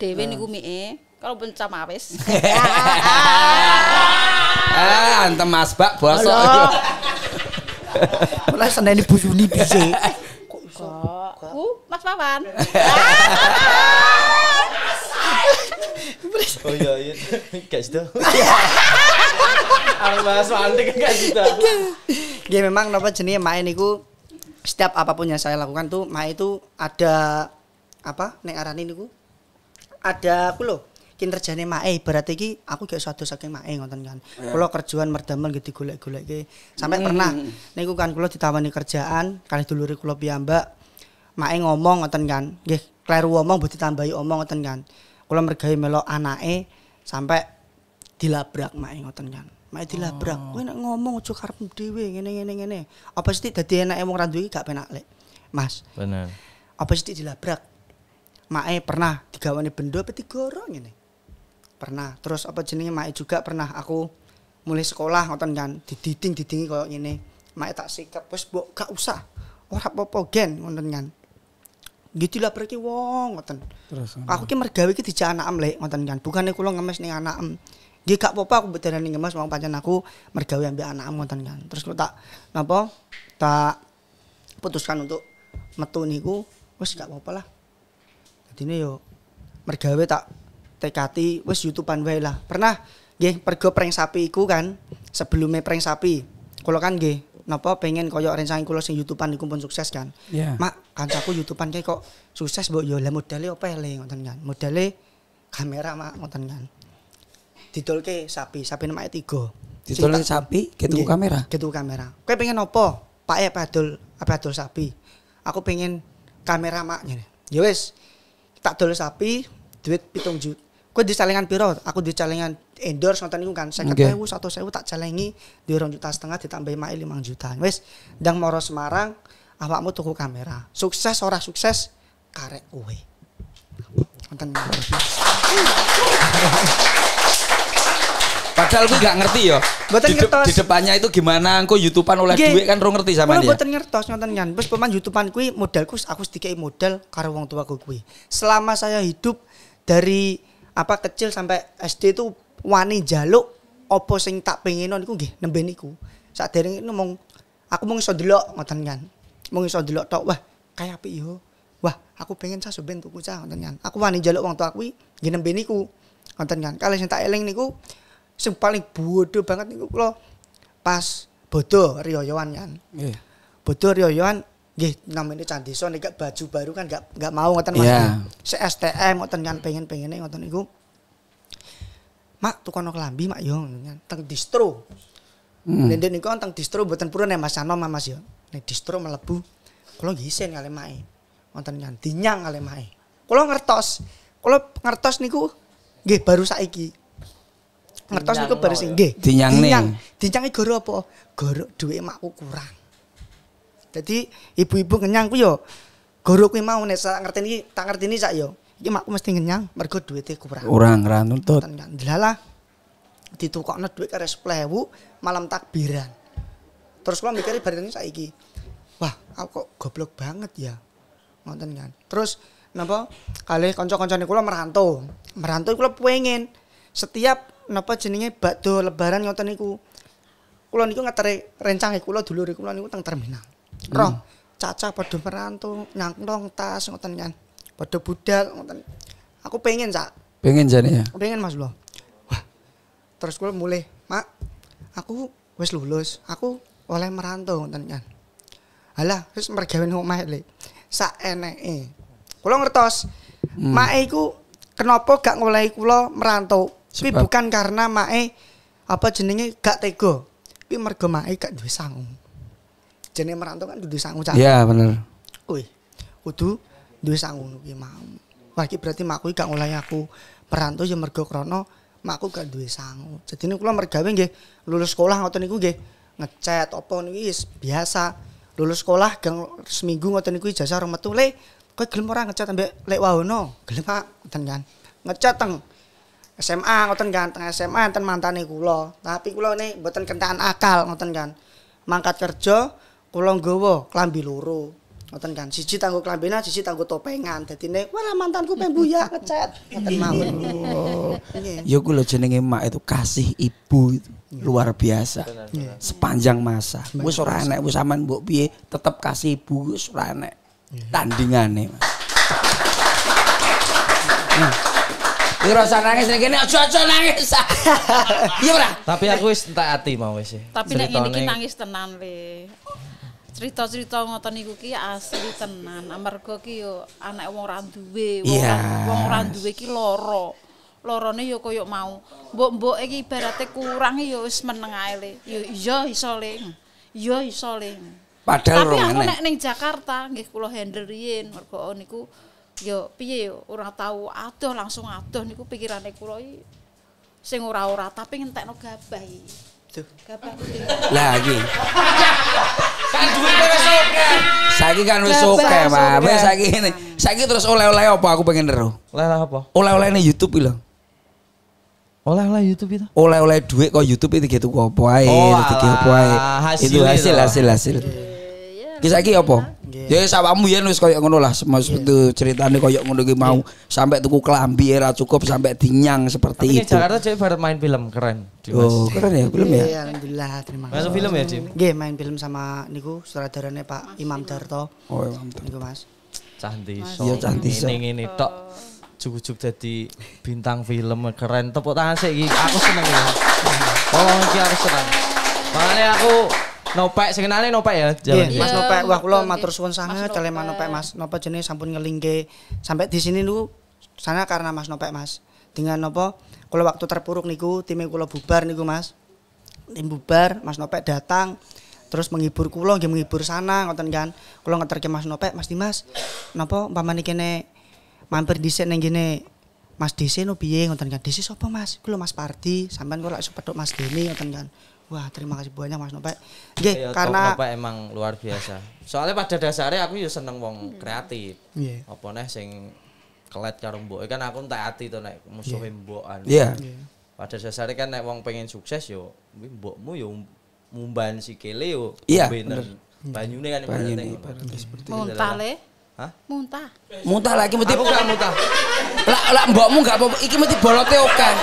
Dewe nah. niku meke. Kalau pun sama wis. Ah, antem Mas Bak bosok. Kula ini Bu Yuni dhisik. Kok Ku Mas pawan Oh iya iya. Guys Arep bahas antik gak gitu. Ya memang napa jenenge main niku setiap apapun yang saya lakukan tuh main itu ada apa nek arane niku ada aku loh kinerjane mae berarti iki aku gak suatu saking mae ngoten kan. Yeah. Kula kerjaan merdamel gitu golek-goleke. Sampai hmm. pernah niku kan kula ditawani kerjaan kali dulure kula piyambak mae ngomong ngoten kan. Nggih, kleru omong buat ditambahi omong ngoten kan. Kula mergawe melok anake sampai dilabrak mak ngoten kan. Mak dilabrak, oh. kowe nek ngomong aja karpet dhewe ngene ngene ngene. Apa sih dadi enake wong ra duwe gak penak lek. Mas. Bener. Apa sih dilabrak? Mae pernah digawane bendo apa digoro ngene. Pernah. Terus apa jenenge mae juga pernah aku mulai sekolah ngoten kan dititing didingi koyo ngene. Mae tak sikat wis mbok gak usah. Ora apa-apa gen ngoten kan. Gitu lah wong ngoten. Terus, aku ki mergawe ki dijak am lek ngoten kan. Bukane kula ngemis ning am gak apa-apa aku bedanan ning Mas mau panjang aku mergawe ambil anakmu ngoten kan. Terus aku tak apa tak putuskan untuk metu niku wes gak apa-apa lah. ini yo mergawe tak tekati wes youtubean wae lah. Pernah gih pergo pereng sapi iku kan sebelumnya pereng sapi. Kalau kan gih napa pengen koyo rencang kulo sing youtubean iku pun sukses kan. Yeah. Mak, kancaku youtubean kayak kok sukses bu yo lah apa ya le ngoten kan. modalnya kamera mak ngoten kan didolke sapi, sapi namanya tiga. Didolke sapi, ketemu kamera. ketemu kamera. Kau pengen apa? Pak ya padol, padol sapi. Aku pengen kamera maknya. Ya wes, tak dol sapi, duit pitung juta. Kau di calengan piro? Aku di calengan endorse nonton itu kan saya okay. sewu tak calengi di orang juta setengah ditambah mae lima juta. wes dang moro Semarang awakmu tuku kamera. Sukses orang sukses karek kowe. nonton Padahal gue gak ngerti yo. Ya, boten di, ngertos. Di depannya itu gimana engko YouTubean oleh duit kan ro ngerti sama dia. boten ngertos ngoten kan. Terus paman YouTubean kuwi modalku aku sedikit modal karo wong tuaku kuwi. Selama saya hidup dari apa kecil sampai SD itu wani jaluk opo sing tak pengen niku nggih nembe niku. Sak dereng ngomong aku mau iso delok ngoten nyan. Mau iso delok tok wah kayak apa yo. Wah, aku pengen cah ben tuku cah ngoten kan. Aku wani jaluk wong tuaku nggih nembe niku. Ngoten nyan. Kalau sing tak eling niku sing paling bodoh banget niku kula pas bodoh riyoyoan kan. Nggih. Yeah. Bodoh riyoyoan nggih namanya candi so nek baju baru kan gak gak mau ngoten Mas. Yeah. Se STM ngoten kan pengen-pengene ngoten niku. Mak tukono klambi mak yo teng distro. Hmm. Nendek niku teng distro mboten purun ya Mas Anom Mas yo. Nek distro melebu kula ngisen kalih mae. Wonten kan dinyang kalih mae. Kula ngertos. Kula ngertos niku nggih baru saiki ngertos niku bar sing ya. nggih. Dinyang ning. Dinyangi goro apa? Goro duwe makku kurang. Jadi ibu-ibu kenyang ku yo goro kuwi mau nek sak ngerteni tak ngerteni sak yo. Iki makku mesti kenyang mergo duwite kurang. Kurang ra nuntut. Delalah kan? ditukokno duit karo 10.000 malam takbiran. Terus kula mikir bar saiki. Wah, aku kok goblok banget ya. Ngoten kan. Terus napa kali kanca-kancane kula merantau. Merantau kula pengen setiap napa jenenge bakdo lebaran ngoten niku. Kula niku ngeteri rencange kula dulure kula niku teng terminal. Hmm. Roh caca padha merantau nyangklong tas ngoten kan. Padha budal ngoten. Aku pengen sak. Pengen jane ya. Pengen Mas lo. Wah. Terus kula mulai, "Mak, aku wis lulus, aku oleh merantau ngoten kan." Alah, terus mergawen omah le. Sak eneke. Kula ngertos, hmm. mak iku kenapa gak ngolehi kula merantau? tapi bukan karena mae apa jenenge gak tego. tapi mergo mae gak duwe sanggup. Jenenge merantau kan duwe sanggup. Iya, bener. Kuwi kudu duwe sanggup. kuwi mau. berarti makku gak ulayaku aku merantau ya mergo krana makku gak duwe sanggup. Jadi niku kula mergawe nggih lulus sekolah ngoten niku nggih ngecat apa niku biasa. Lulus sekolah gang seminggu ngoten niku jasa rong metu le kowe gelem ora ngecat ambek lek wahono. Gelem Pak, ngoten kan. Ngecat teng SMA ngoten kan tengah SMA enten mantane kula tapi kula ini mboten kentaan akal ngoten kan mangkat kerja kula nggawa klambi loro ngoten kan siji tanggo klambina siji tanggo topengan dadine wah mantanku pembuya ngecet ngoten mawon yo oh. ya kula jenenge mak itu kasih ibu itu luar biasa sepanjang masa wis ora enek wis sampean mbok piye tetep kasih ibu wis ora enek tandingane mas nah. Ngerasa nangis ning kene aja-aja nangis. Iya ora? Tapi aku wis entek ati mau wis. Tapi nek ngene iki nangis tenan le. Cerita-cerita ngoten niku ki asli tenan. Amarga ki yo anak wong ora duwe, iya. wong ora duwe ki lara. lorone ya koyo mau. Mbok-mbok iki ibarate kurang ya wis meneng ae le. Ya iya iso le. Ya iso le. Padahal Tapi aku nek ning Jakarta nggih kula handle riyin mergo niku yo piye yo ora tahu adoh langsung adoh niku pikirane kula iki sing ora-ora tapi ngentekno gabah iki. Duh, gabah Lah iki. Kan duwe wis oke. Saiki kan wis oke, Pak. Wis saiki ngene. Saiki terus oleh-oleh apa aku pengen ngeru? Oleh-oleh apa? oleh oleh ini YouTube iki lho. Oleh-oleh YouTube itu? Oleh-oleh duit kok YouTube itu gitu kok apa ae, oh, apa ae. Ah, itu hasil hasil hasil. Ya, Ki saiki apa? Ya yes, ya yen koyok koyo ngono lah, maksud iya. yeah. ceritanya koyok ngono mau yeah. sampai tuku kelambi era cukup sampai dinyang seperti Tapi itu. Tapi Jakarta jadi bar main film keren. Dimas. Oh, keren ya film ya? Iya, alhamdulillah, terima kasih. film ya, Jim? Gue main film sama niku sutradaranya Pak Imam Darto. Oh, Imam Darto. Niku Mas. Cantik Iya, Cantiso. Ini ngene tok. cukup jadi bintang film keren. Tepuk tangan sih, aku seneng ya. Oh, iki aku seneng. Makanya aku Nopek sing kenale Nopek ya. Iya, jalan. Yeah. Mas iya, Nopek, wah kula matur suwun sanget Teleman Nopek Mas. Nopek jenenge sampun ngelingke sampai di sini niku sana karena Mas Nopek Mas. Dengan Nopo, kula waktu terpuruk niku time kula bubar niku Mas. Tim bubar, Mas Nopek datang terus menghibur kula nggih menghibur sana ngoten kan. Kula ngeterke Mas Nopek, Mas Dimas. Nopo, umpamane kene mampir dhisik ning kene Mas Desi no piye ngoten kan. Desi sapa Mas? Kulo Mas Pardi, sampean kok lak sepedhok Mas Deni ngoten kan. Wah, terima kasih banyak Mas Nopek. Nggih, iya, karena Nopek emang luar biasa. Soalnya pada dasarnya aku juga seneng wong iya. kreatif. Iya. Yeah. Apa nih sing kelet karung mbok kan aku tak hati tuh naik musuh yeah. Iya. Yeah. Yeah. Pada dasarnya kan naik wong pengen sukses yo mbokmu yo mumban kele yo yeah, iya, bener. Banyune kan Banyune. Muntale. Hah? Muntah. Muntah lagi mesti aku gak muntah. Lah lah mbokmu gak apa-apa iki mesti bolote oke. Okay.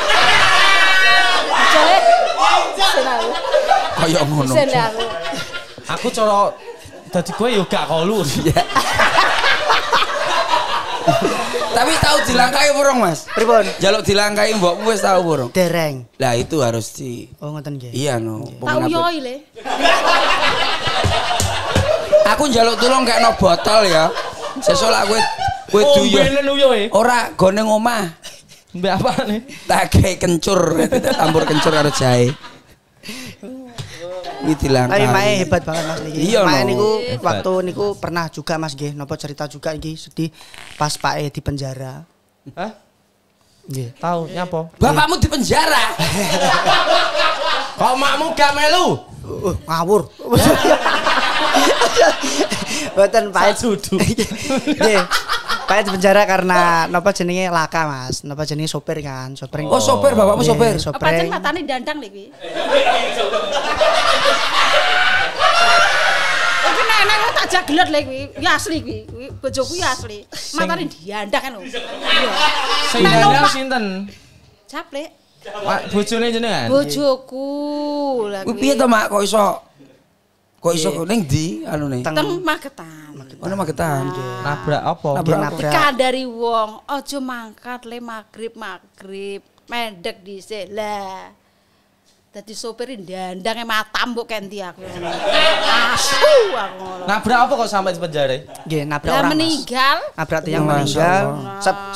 Kaya ngono. Aku cara dadi kowe yo gak kolu. Iya. Tapi tahu dilangkai burung mas? pribon Jaluk dilangkai mbok wis tahu burung? Dereng. Lah itu harus di. Oh ngoten nggih. Iya no. Tahu yoi le. Aku njaluk tulung kayak no botol ya. Sesuk lak kowe kowe oh, duyo. Eh. Ora gone omah. Mbak apa nih? takai kencur, tambur kencur harus jahe. Ini dilangkah. Tapi mae hebat banget Mas niki. Iya Mae niku waktu niku pernah juga Mas Gih, nopo cerita juga Niki sedih pas Pak E di penjara. Hah? Iya. Tahu nyapa? Bapakmu di penjara. Kok makmu gak melu? Uh, uh, ngawur. Boten Pak Sudu. Nggih. Kayak di penjara karena nopo jenenge laka, Mas. nopo jenenge sopir kan, sopir. Oh, sopir bapakmu iya, sopir. Sopir. Pancen matane dandang lagi. enak kok tak jagelet lagi, ya asli kuwi. ya asli. Matane diandak kan lho. Iya. Sing diandak sinten? Caplek. Mak bojone jenengan? Bojoku. Kuwi piye to Mak kok iso Kok iso iya. di, ndi anune? Teng Magetan. Ono Magetan. Oh, iya. Nabrak apa? Nabrak apa? dari wong, ojo mangkat le magrib magrib. Medek dhisik. Lah. Dadi sopir ndandange matambuk kenti aku. Asu aku ngono. Nabrak apa kok sampai di penjara? Nggih, nabrak orang. meninggal. Nabrak tiang meninggal.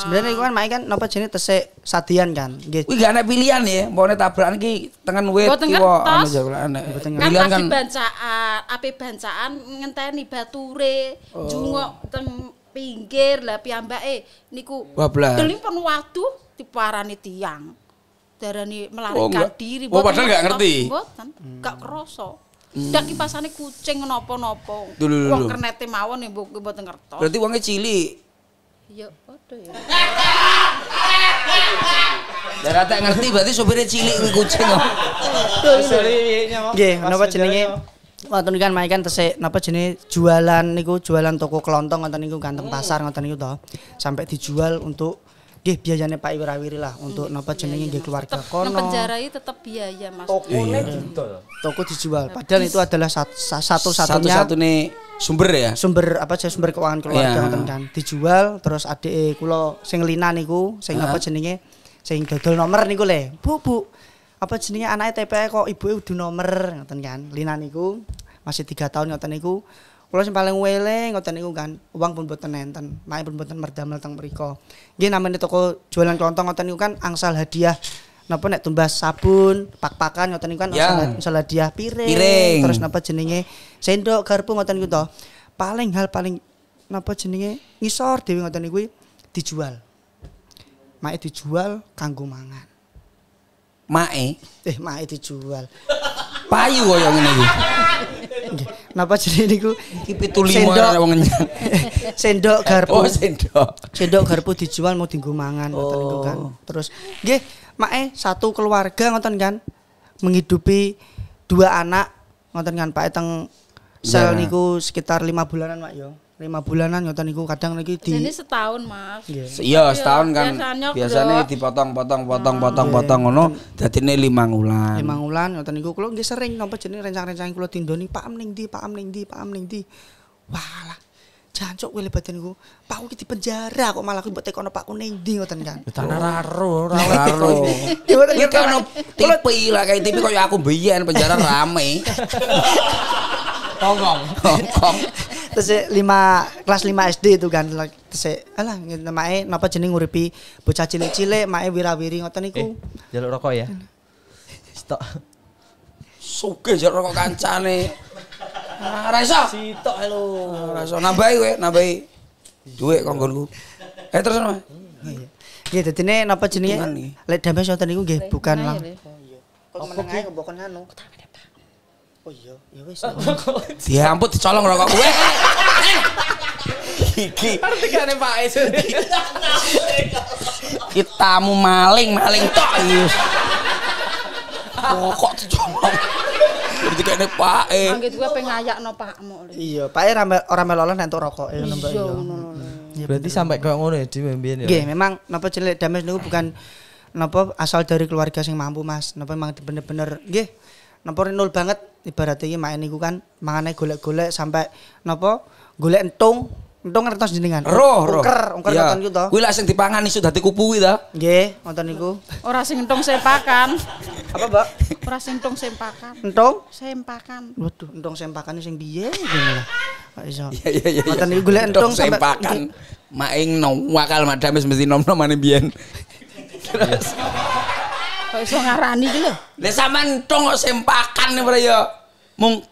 Sebenarnya iku kan main kan napa jenenge tesik sadian kan. Wih gak ada pilihan ya, mbone tabrakan iki tengen wit kiwa anu jago ana. Pilihan kan. bancaan, ah, ape bancaan ngenteni bature, oh. jungok teng pinggir lah piyambake niku. Bablas. Teling pun waduh diparani tiang darani oh, melarikan oh, diri. Oh, padahal nggak ngerti. Mboten, nggak hmm. kerasa. Hmm. Dak kipasane kucing nopo-nopo. Wong kernete mawon nih mboten ngertos. Berarti wonge cilik. Ya padha ya. Darah tak ngerti berarti sopirnya cilik kucing. Nggih, napa jenenge? Wonten kan maikan tesik napa jenenge jualan niku jualan toko kelontong wonten niku ganteng hmm. pasar ngoten niku to. Sampai dijual untuk nggih biayanya Pak Iwirawiri lah untuk hmm, napa iya, jenenge iya, nggih iya. keluarga tetep, kono. Penjarai tetap biaya Mas. toko dijual. Toko dijual. Padahal itu adalah satu-satunya satu-satunya sumber ya. Sumber apa sih sumber keuangan keluarga yeah. kan. Dijual terus adik kula sing linan niku sing apa jenenge sing dodol nomor niku le. Bu, Bu. Apa jenenge anaknya TPA kok ibu udu nomor ngoten kan. Linan niku masih tiga tahun ngoten niku kalau sing paling wele ngoten niku kan uang pun boten nenten main pun boten merdamel teng Gini, Nggih namane toko jualan kelontong ngoten niku kan angsal hadiah napa nek tumbas sabun, pak-pakan ngoten niku kan yeah. angsal hadiah piring, piring, terus napa jenenge sendok, garpu ngoten niku to. Paling hal paling napa jenenge ngisor dhewe ngoten niku dijual. Mae dijual kanggo mangan. Mae? Eh, mae dijual. Payu kaya ngene iki. Napa jenenge niku? Iki 75 wong ngenyang. Sendok garpu. Oh, sendok. Sendok garpu dijual mau dienggo mangan ngoten oh. kan. Terus nggih, mae satu keluarga ngoten kan menghidupi dua anak ngoten kan Pak teng sel nah. niku sekitar lima bulanan Mak yo lima bulanan nyotan niku kadang lagi di jadi setahun mas yeah. Iya. Iya, iya setahun kan biasanya, biasanya dipotong potong potong hmm. potong iya. potong ngono jadi ini lima bulan lima bulan nyotan niku kalau nggak sering nopo jadi rencang rencang kalau tindo nih pak amning di pak amning di pak amning di wah lah jancuk gue lebatin gue pak aku di penjara kok malah aku buat tekono pak aku neng di ngoten kan tanah raro raro ini kan tipe lah kayak tipe kayak aku biyen penjara rame Hongkong. Hongkong. Terus lima kelas lima SD itu kan terus alah mae napa jeneng nguripi bocah cilik-cilik mae wirawiri ngoten niku. Eh, jaluk rokok ya. Stok. Suke jaluk rokok kancane. Ora ah, iso. Sitok lho. Ora ah, iso nambahi kowe, nambahi dhuwit kanggonku. Eh terus Mas. Nggih, dadine napa jenenge? Lek damel sonten niku nggih bukan lah. Kok menengae kebokon anu. Oh iya, ya wis. Ah, Diamput dicolong rokok kowe. Iki. Artikane Pak Es. Kitamu maling, maling tok iki. Rokok dicolong. Jadi kene Pak E. Anggit gue pengen ngayakno Pakmu. Iya, Pak E ora melolos nentuk rokok ya, iya, iya. ngono mbak. Iya, Berarti sampai kau ngono ya dhewe mbiyen ya. Nggih, memang napa cilik dames niku bukan napa asal dari keluarga sing mampu Mas. Napa memang bener-bener nggih. -bener, nempor nol banget ibaratnya main niku kan mangane golek-golek sampai napa golek entung entung ngertos jenengan roh roh ungker ungker yeah. ngoten to kuwi lak sing dipangan iso dadi kupu kuwi ta nggih ngoten niku ora sing entung sempakan apa mbak ora sing entung sempakan entung sempakan waduh entung sempakan sing piye ngene lah iso. Iya iya iya. iya. niku golek entung sempakan. Maing nom wakal madamis mesti nom-nomane biyen. Terus iya. Kok iso ngarani iki lho. Lah sampean tong kok sempakan ya mung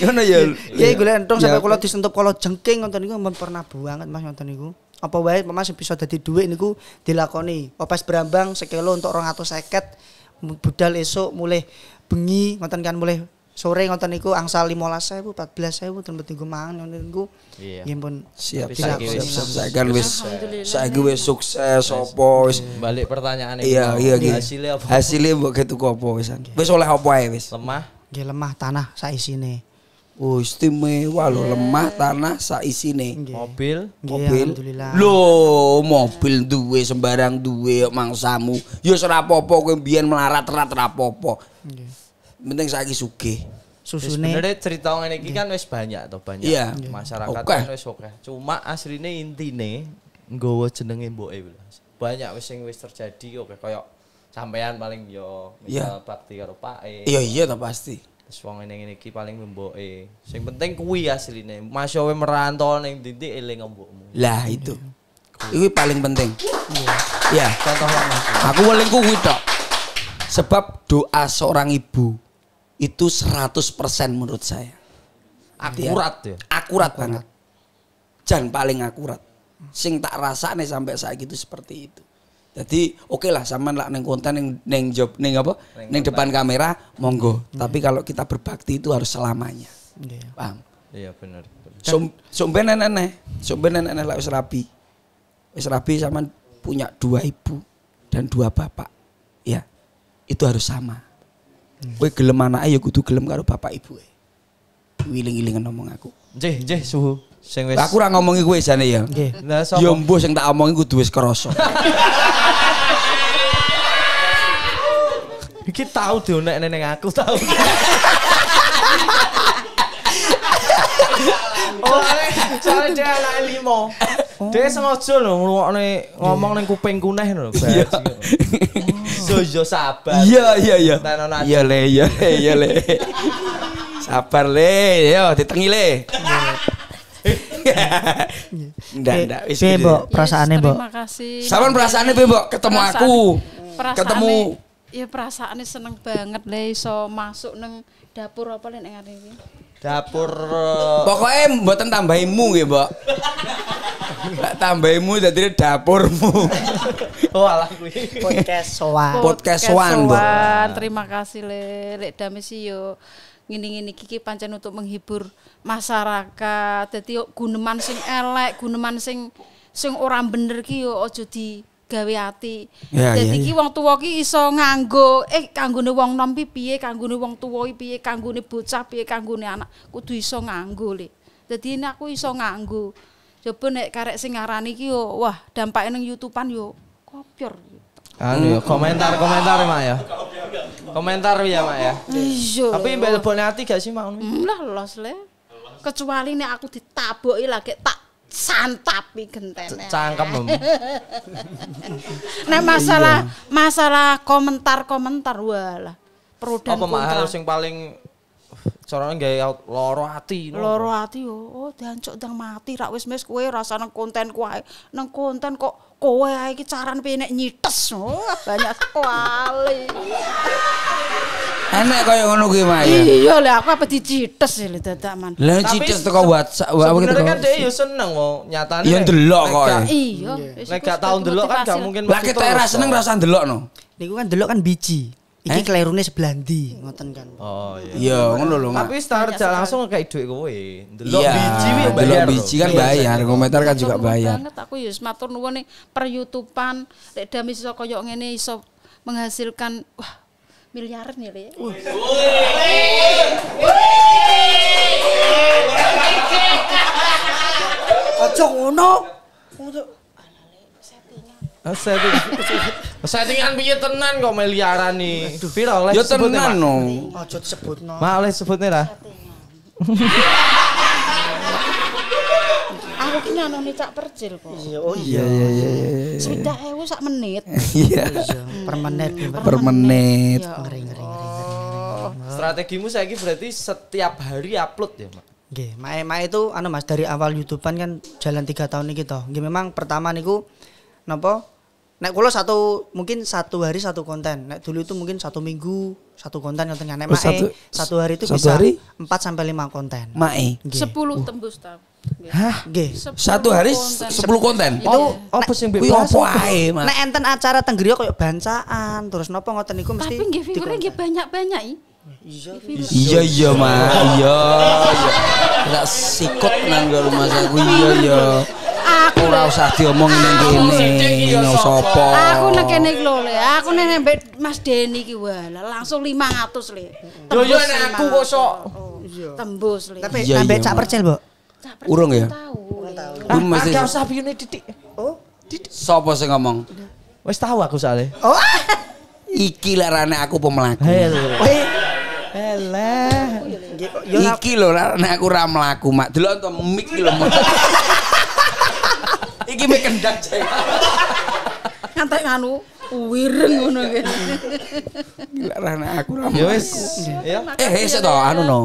Ngono ya. Iya, iya, ya iku lek entung sampe kula disentup kala jengking ngoten niku pernah banget Mas ngoten niku. Apa wae Mas bisa dadi dhuwit niku dilakoni. Opas brambang sekilo untuk 250 budal esuk mulai bengi ngoten kan mulai sore ngonten niku angsal iya. ya 15.000 14.000 ten penting mangan ngonten niku. Nggih pun siap siap siap saiki wis kan saiki wis sukses opo wis balik pertanyaan iki. Iya iya nggih. Gitu. hasilnya apa? Hasile mbok ketuku apa wisan. Wis oleh opo ae wis. Lemah. Nggih ya lemah tanah sak isine. Oh, istimewa lo iya. lemah tanah sak isine. Mobil, mobil. lo mobil duwe sembarang duwe mangsamu. yo ya serapopo apa-apa kowe melarat rat rapopo Nggih penting saya sugih. Susune. Sebenarnya cerita yang iki kan wes banyak to banyak yeah. masyarakat okay. kan wis akeh. Cuma asline intine nggawa jenenge mboke Banyak wes yang wes terjadi oke okay. koyo sampean paling yo misal yeah. bakti karo Pak e. Iya iya to pasti. Terus wong ini paling mboke. Sing penting kuwi aslinya Mas yo merantau ning titik eling mbokmu. Lah itu. Kuwi paling penting. Iya. Yeah. Contoh lama. Aku weling kuwi tok. Sebab doa seorang ibu itu 100% menurut saya. Akurat ya. Akurat, akurat. banget. Dan paling akurat. Sing tak rasa nih sampai saat gitu seperti itu. Jadi oke okay lah sama lah neng konten neng neng job neng apa neng, neng depan kamera monggo. Hmm. Tapi kalau kita berbakti itu harus selamanya. Yeah. Paham? Iya yeah, benar. so, somben nenek somben nenek lah wis Serapi Wis sama punya dua ibu dan dua bapak. Ya itu harus sama. Hmm. Kowe gelem anake ya kudu gelem karo bapak e. Wiling-ilingen ngomong aku. Nggih, nggih suhu. Sing wis Aku ora ngomongi kowe jane ya. Nggih. Lah ya sapa? Ya mbuh sing tak omongi kudu wis krasa. Iki tau dionek neneng aku tau. Oh, soalnya dia anak limo. Oh. Dia sengaja lho ngomong ning kuping kuneh loh. Iya. Jojo sabar. Iya iya iya. Iya le iya le iya le. Sabar le, yo ditengi le. Ndak ndak wis. Piye, gitu Mbok? Ya. Perasaane, Mbok? Terima kasih. Saman perasaane piye, Mbok? Ketemu aku. Ketemu Ya perasaannya seneng banget le iso masuk neng dapur apa lain nek ngene iki. Dapur. Eh, Pokoknya buatan tambahimu gitu, Mbak. Gak tambahimu jadi dapurmu. Walah oh, Podcast one Podcast one Terima kasih le. Lek dame sih yo ngini-ngini kiki pancen untuk menghibur masyarakat. Dadi guneman sing elek, guneman sing sing orang bener ki yo aja di gawe ati. Ya, Dadi ya, iki ya. wong tuwa ki iso nganggo eh kanggone wong nom piye, kanggone wong tuwa ki piye, kanggone bocah piye, kanggone anak kudu iso nganggo le. Dadi nek aku iso nganggo. Coba nek karek sing ngarani ki yo wah dampake nang YouTubean yo kopyor. Anu komentar komentar Mak ya. Komentar ya Mak ya. Iya. Tapi mbek lebone ati gak sih Mak? Hmm, lah los le. Kecuali nek aku ditaboki lagi tak santapi gentene. Cangkem. nah masalah iya. masalah komentar-komentar walah. Pro dan Apa mahal sing paling carane gawe loro ati. No. Loro ati yo, oh, oh dancuk dang mati rak wis rasa kowe rasane konten kuwi. Nang konten kok kowe iki caran piye nek nyites oh, banyak sekali enak kaya ngono kuwi mah ya? iya lho aku apa dicites ya, lho dadak man lha cites teko WhatsApp wae gitu kan dhek yo ya seneng oh, iya, kok nyatane yo ndelok kok iya nek gak tau ndelok kan gak mungkin lha kita ra seneng rasa delok, no niku kan delok kan biji Iki eh? klerune seblandi, ngoten kan. Oh iya. Iya, ngono lho, Tapi star jalan langsung kayak duit kowe. Delok iya, biji kan bayar. Delok biji kan iya, bayar, komentar iya. kan juga bayar. Banget aku ya matur nuwun per YouTubean lek dami iso koyo ngene iso menghasilkan wah miliaran ya, Le. Ojo ngono. Ojo Eh, setting settingan piye tenan kok meliaran nih. Pira oleh Ya tenan no. Aja disebutno. Mak oleh sebutne ra. Aku ki nanone cak percil kok. Iya, oh iya iya iya. iya, iya, iya. Sudah ewu sak menit. Iya. Per menit. Per menit. Ya ngeri oh, ngeri ngeri. Strategimu saiki berarti setiap hari upload ya, Mak? Gih, Mak, Mak itu anu Mas dari awal YouTubean kan jalan 3 tahun iki gitu. Gih, memang pertama niku napa nek kulo satu mungkin satu hari satu konten nek dulu itu mungkin satu minggu satu konten yang nek oh, mae satu, satu hari itu satu bisa hari? 4 sampai lima konten mae 10 uh. tembus ta Hah? G? Satu hari sepuluh konten. Iya. Oh, apa sing bebas? Kuwi ae, Mas? Nek enten acara teng griya koyo bancaan, terus napa ngoten niku mesti Tapi nggih figure nggih banyak-banyak iki. Iya, iya iya mah, iya. Enggak iya, sikut nang rumah saya iya iya aku ora usah diomongin ning kene ya sapa aku nek kene iki lho le aku nek nembek Mas Deni iki walah langsung 500 le yo yo nek aku kok sok oh, tembus le tapi sampe iya, cak iya. percel mbok urung ya urung tau urung usah biyune titik oh titik sapa sing ngomong wis tahu aku sale oh iki larane aku pemelaku Elah. Iki lho nek aku ora mlaku, Mak. Delok to mik iki lho. Iki mek kendak jek. Ngantek nganu wireng ngono kene. Gila rana aku ra. Ya wis. Ya. Eh, eh to anu no.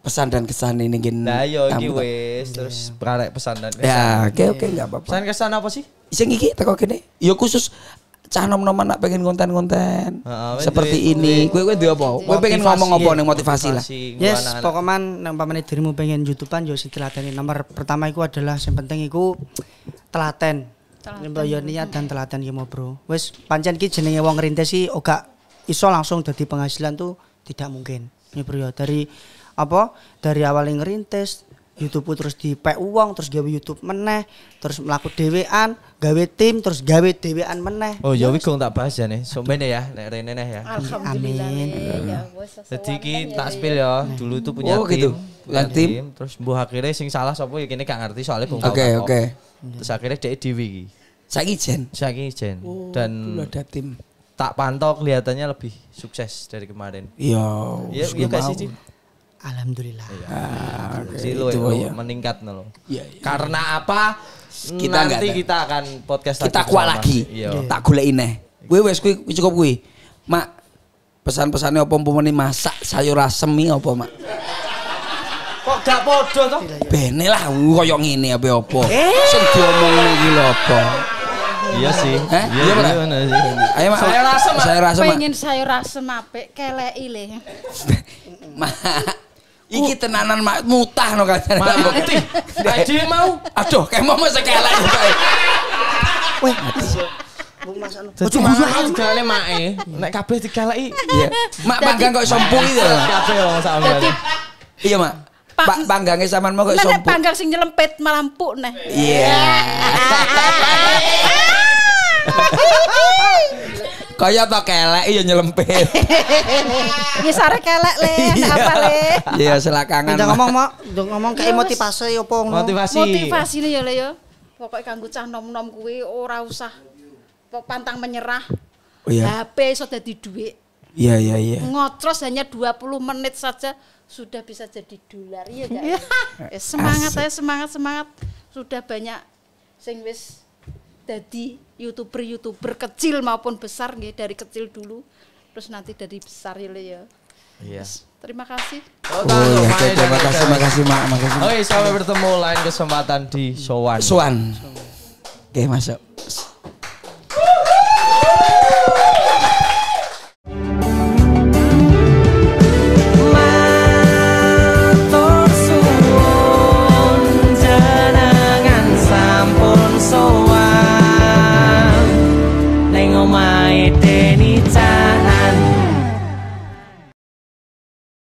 Pesan dan kesan ini gini. Nah, yo iya, iki wis terus berarti pesan dan ya, kesan. Ya, oke oke enggak apa-apa. Pesan kesan apa sih? Sing iki teko kene. Ya khusus cah nom-noman nak pengen konten-konten uh, seperti ini. gue gue dua apa? Kowe pengen ngomong apa ning motivasi, lah. Yes, pokoknya man nang pamane dirimu pengen YouTubean yo sing Nomor pertama itu adalah yang penting iku telaten. Nyembah yo niat dan telaten ki mau, Bro. Wes, pancen ki jenenge wong rintis sih oga iso langsung dadi penghasilan tuh tidak mungkin. Ini Bro, ya. dari apa? Dari awal ngerintis YouTube terus di uang terus gawe YouTube meneh terus melaku dewean gawe tim terus gawe dewean meneh oh ya wis tak bahas ya nih sombene ya nek rene ya alhamdulillah amin ya, ya tak spill ya dulu itu punya oh, gitu. tim gitu. punya tim. terus mbuh akhirnya sing salah sapa ya kene gak ngerti soalnya bung oke oke terus akhirnya dhek dhewe iki saiki jen saiki jen oh, dan ada tim tak pantau kelihatannya lebih sukses dari kemarin iya iya, iya gak sih Alhamdulillah. Iya. Ah, Jadi ya, meningkat loh. Iya, iya, Karena apa? Kita nanti kita akan podcast kita kuat lagi. Iya. iya. Tak goleki neh. Kuwi wis gue cukup gue. Mak pesan-pesannya apa umpamane masak sayur asemi apa mak? Kok gak podo to? Iya, Bene lah ini ya be apa. Eh. Sing omong lagi lo apa? Iya sih. Eh? Iya, mana Ayo mak. Sayur asem. Sayur asem. Pengen sayur asem ape? keleki le. Mak. Iki oh. tenanan mak mutah no kan. Mati. Aji mau. Aduh, kayak mau masak masuk kalah. Weh, Ojo guyon jane mae. Nek kabeh digalaki. Iya. Mak panggang kok sompu nah, itu. Kabeh sama lagi. Iya, Mak. Pak panggangnya sampean mau kok sompu. Nek panggang sing nyelempet malah empuk neh. Iya. Ah. Kaya to kelek ya nyelempit. sare kelek le, iya. apa le? Iya selakangan. Udah ngomong Mak. udah ngomong ke motivasi yo pong. Motivasi. Motivasi le ya le yo. Pokoknya kanggo cah nom-nom kuwi ora usah pantang menyerah. Oh, iya. HP iso dadi duit. Iya iya iya. Ngotros hanya 20 menit saja sudah bisa jadi dolar ya enggak? Iya. Eh, semangat ya semangat semangat sudah banyak sing wis dadi youtuber-youtuber kecil maupun besar nggih dari kecil dulu terus nanti dari besar ya. ya. Iya. Yes. Terima kasih. Oh, oh ya, terima kasih, terima kasih, Mak. terima kasih Oke, sampai bertemu lain kesempatan di Sowan. Sowan. Oke, masuk.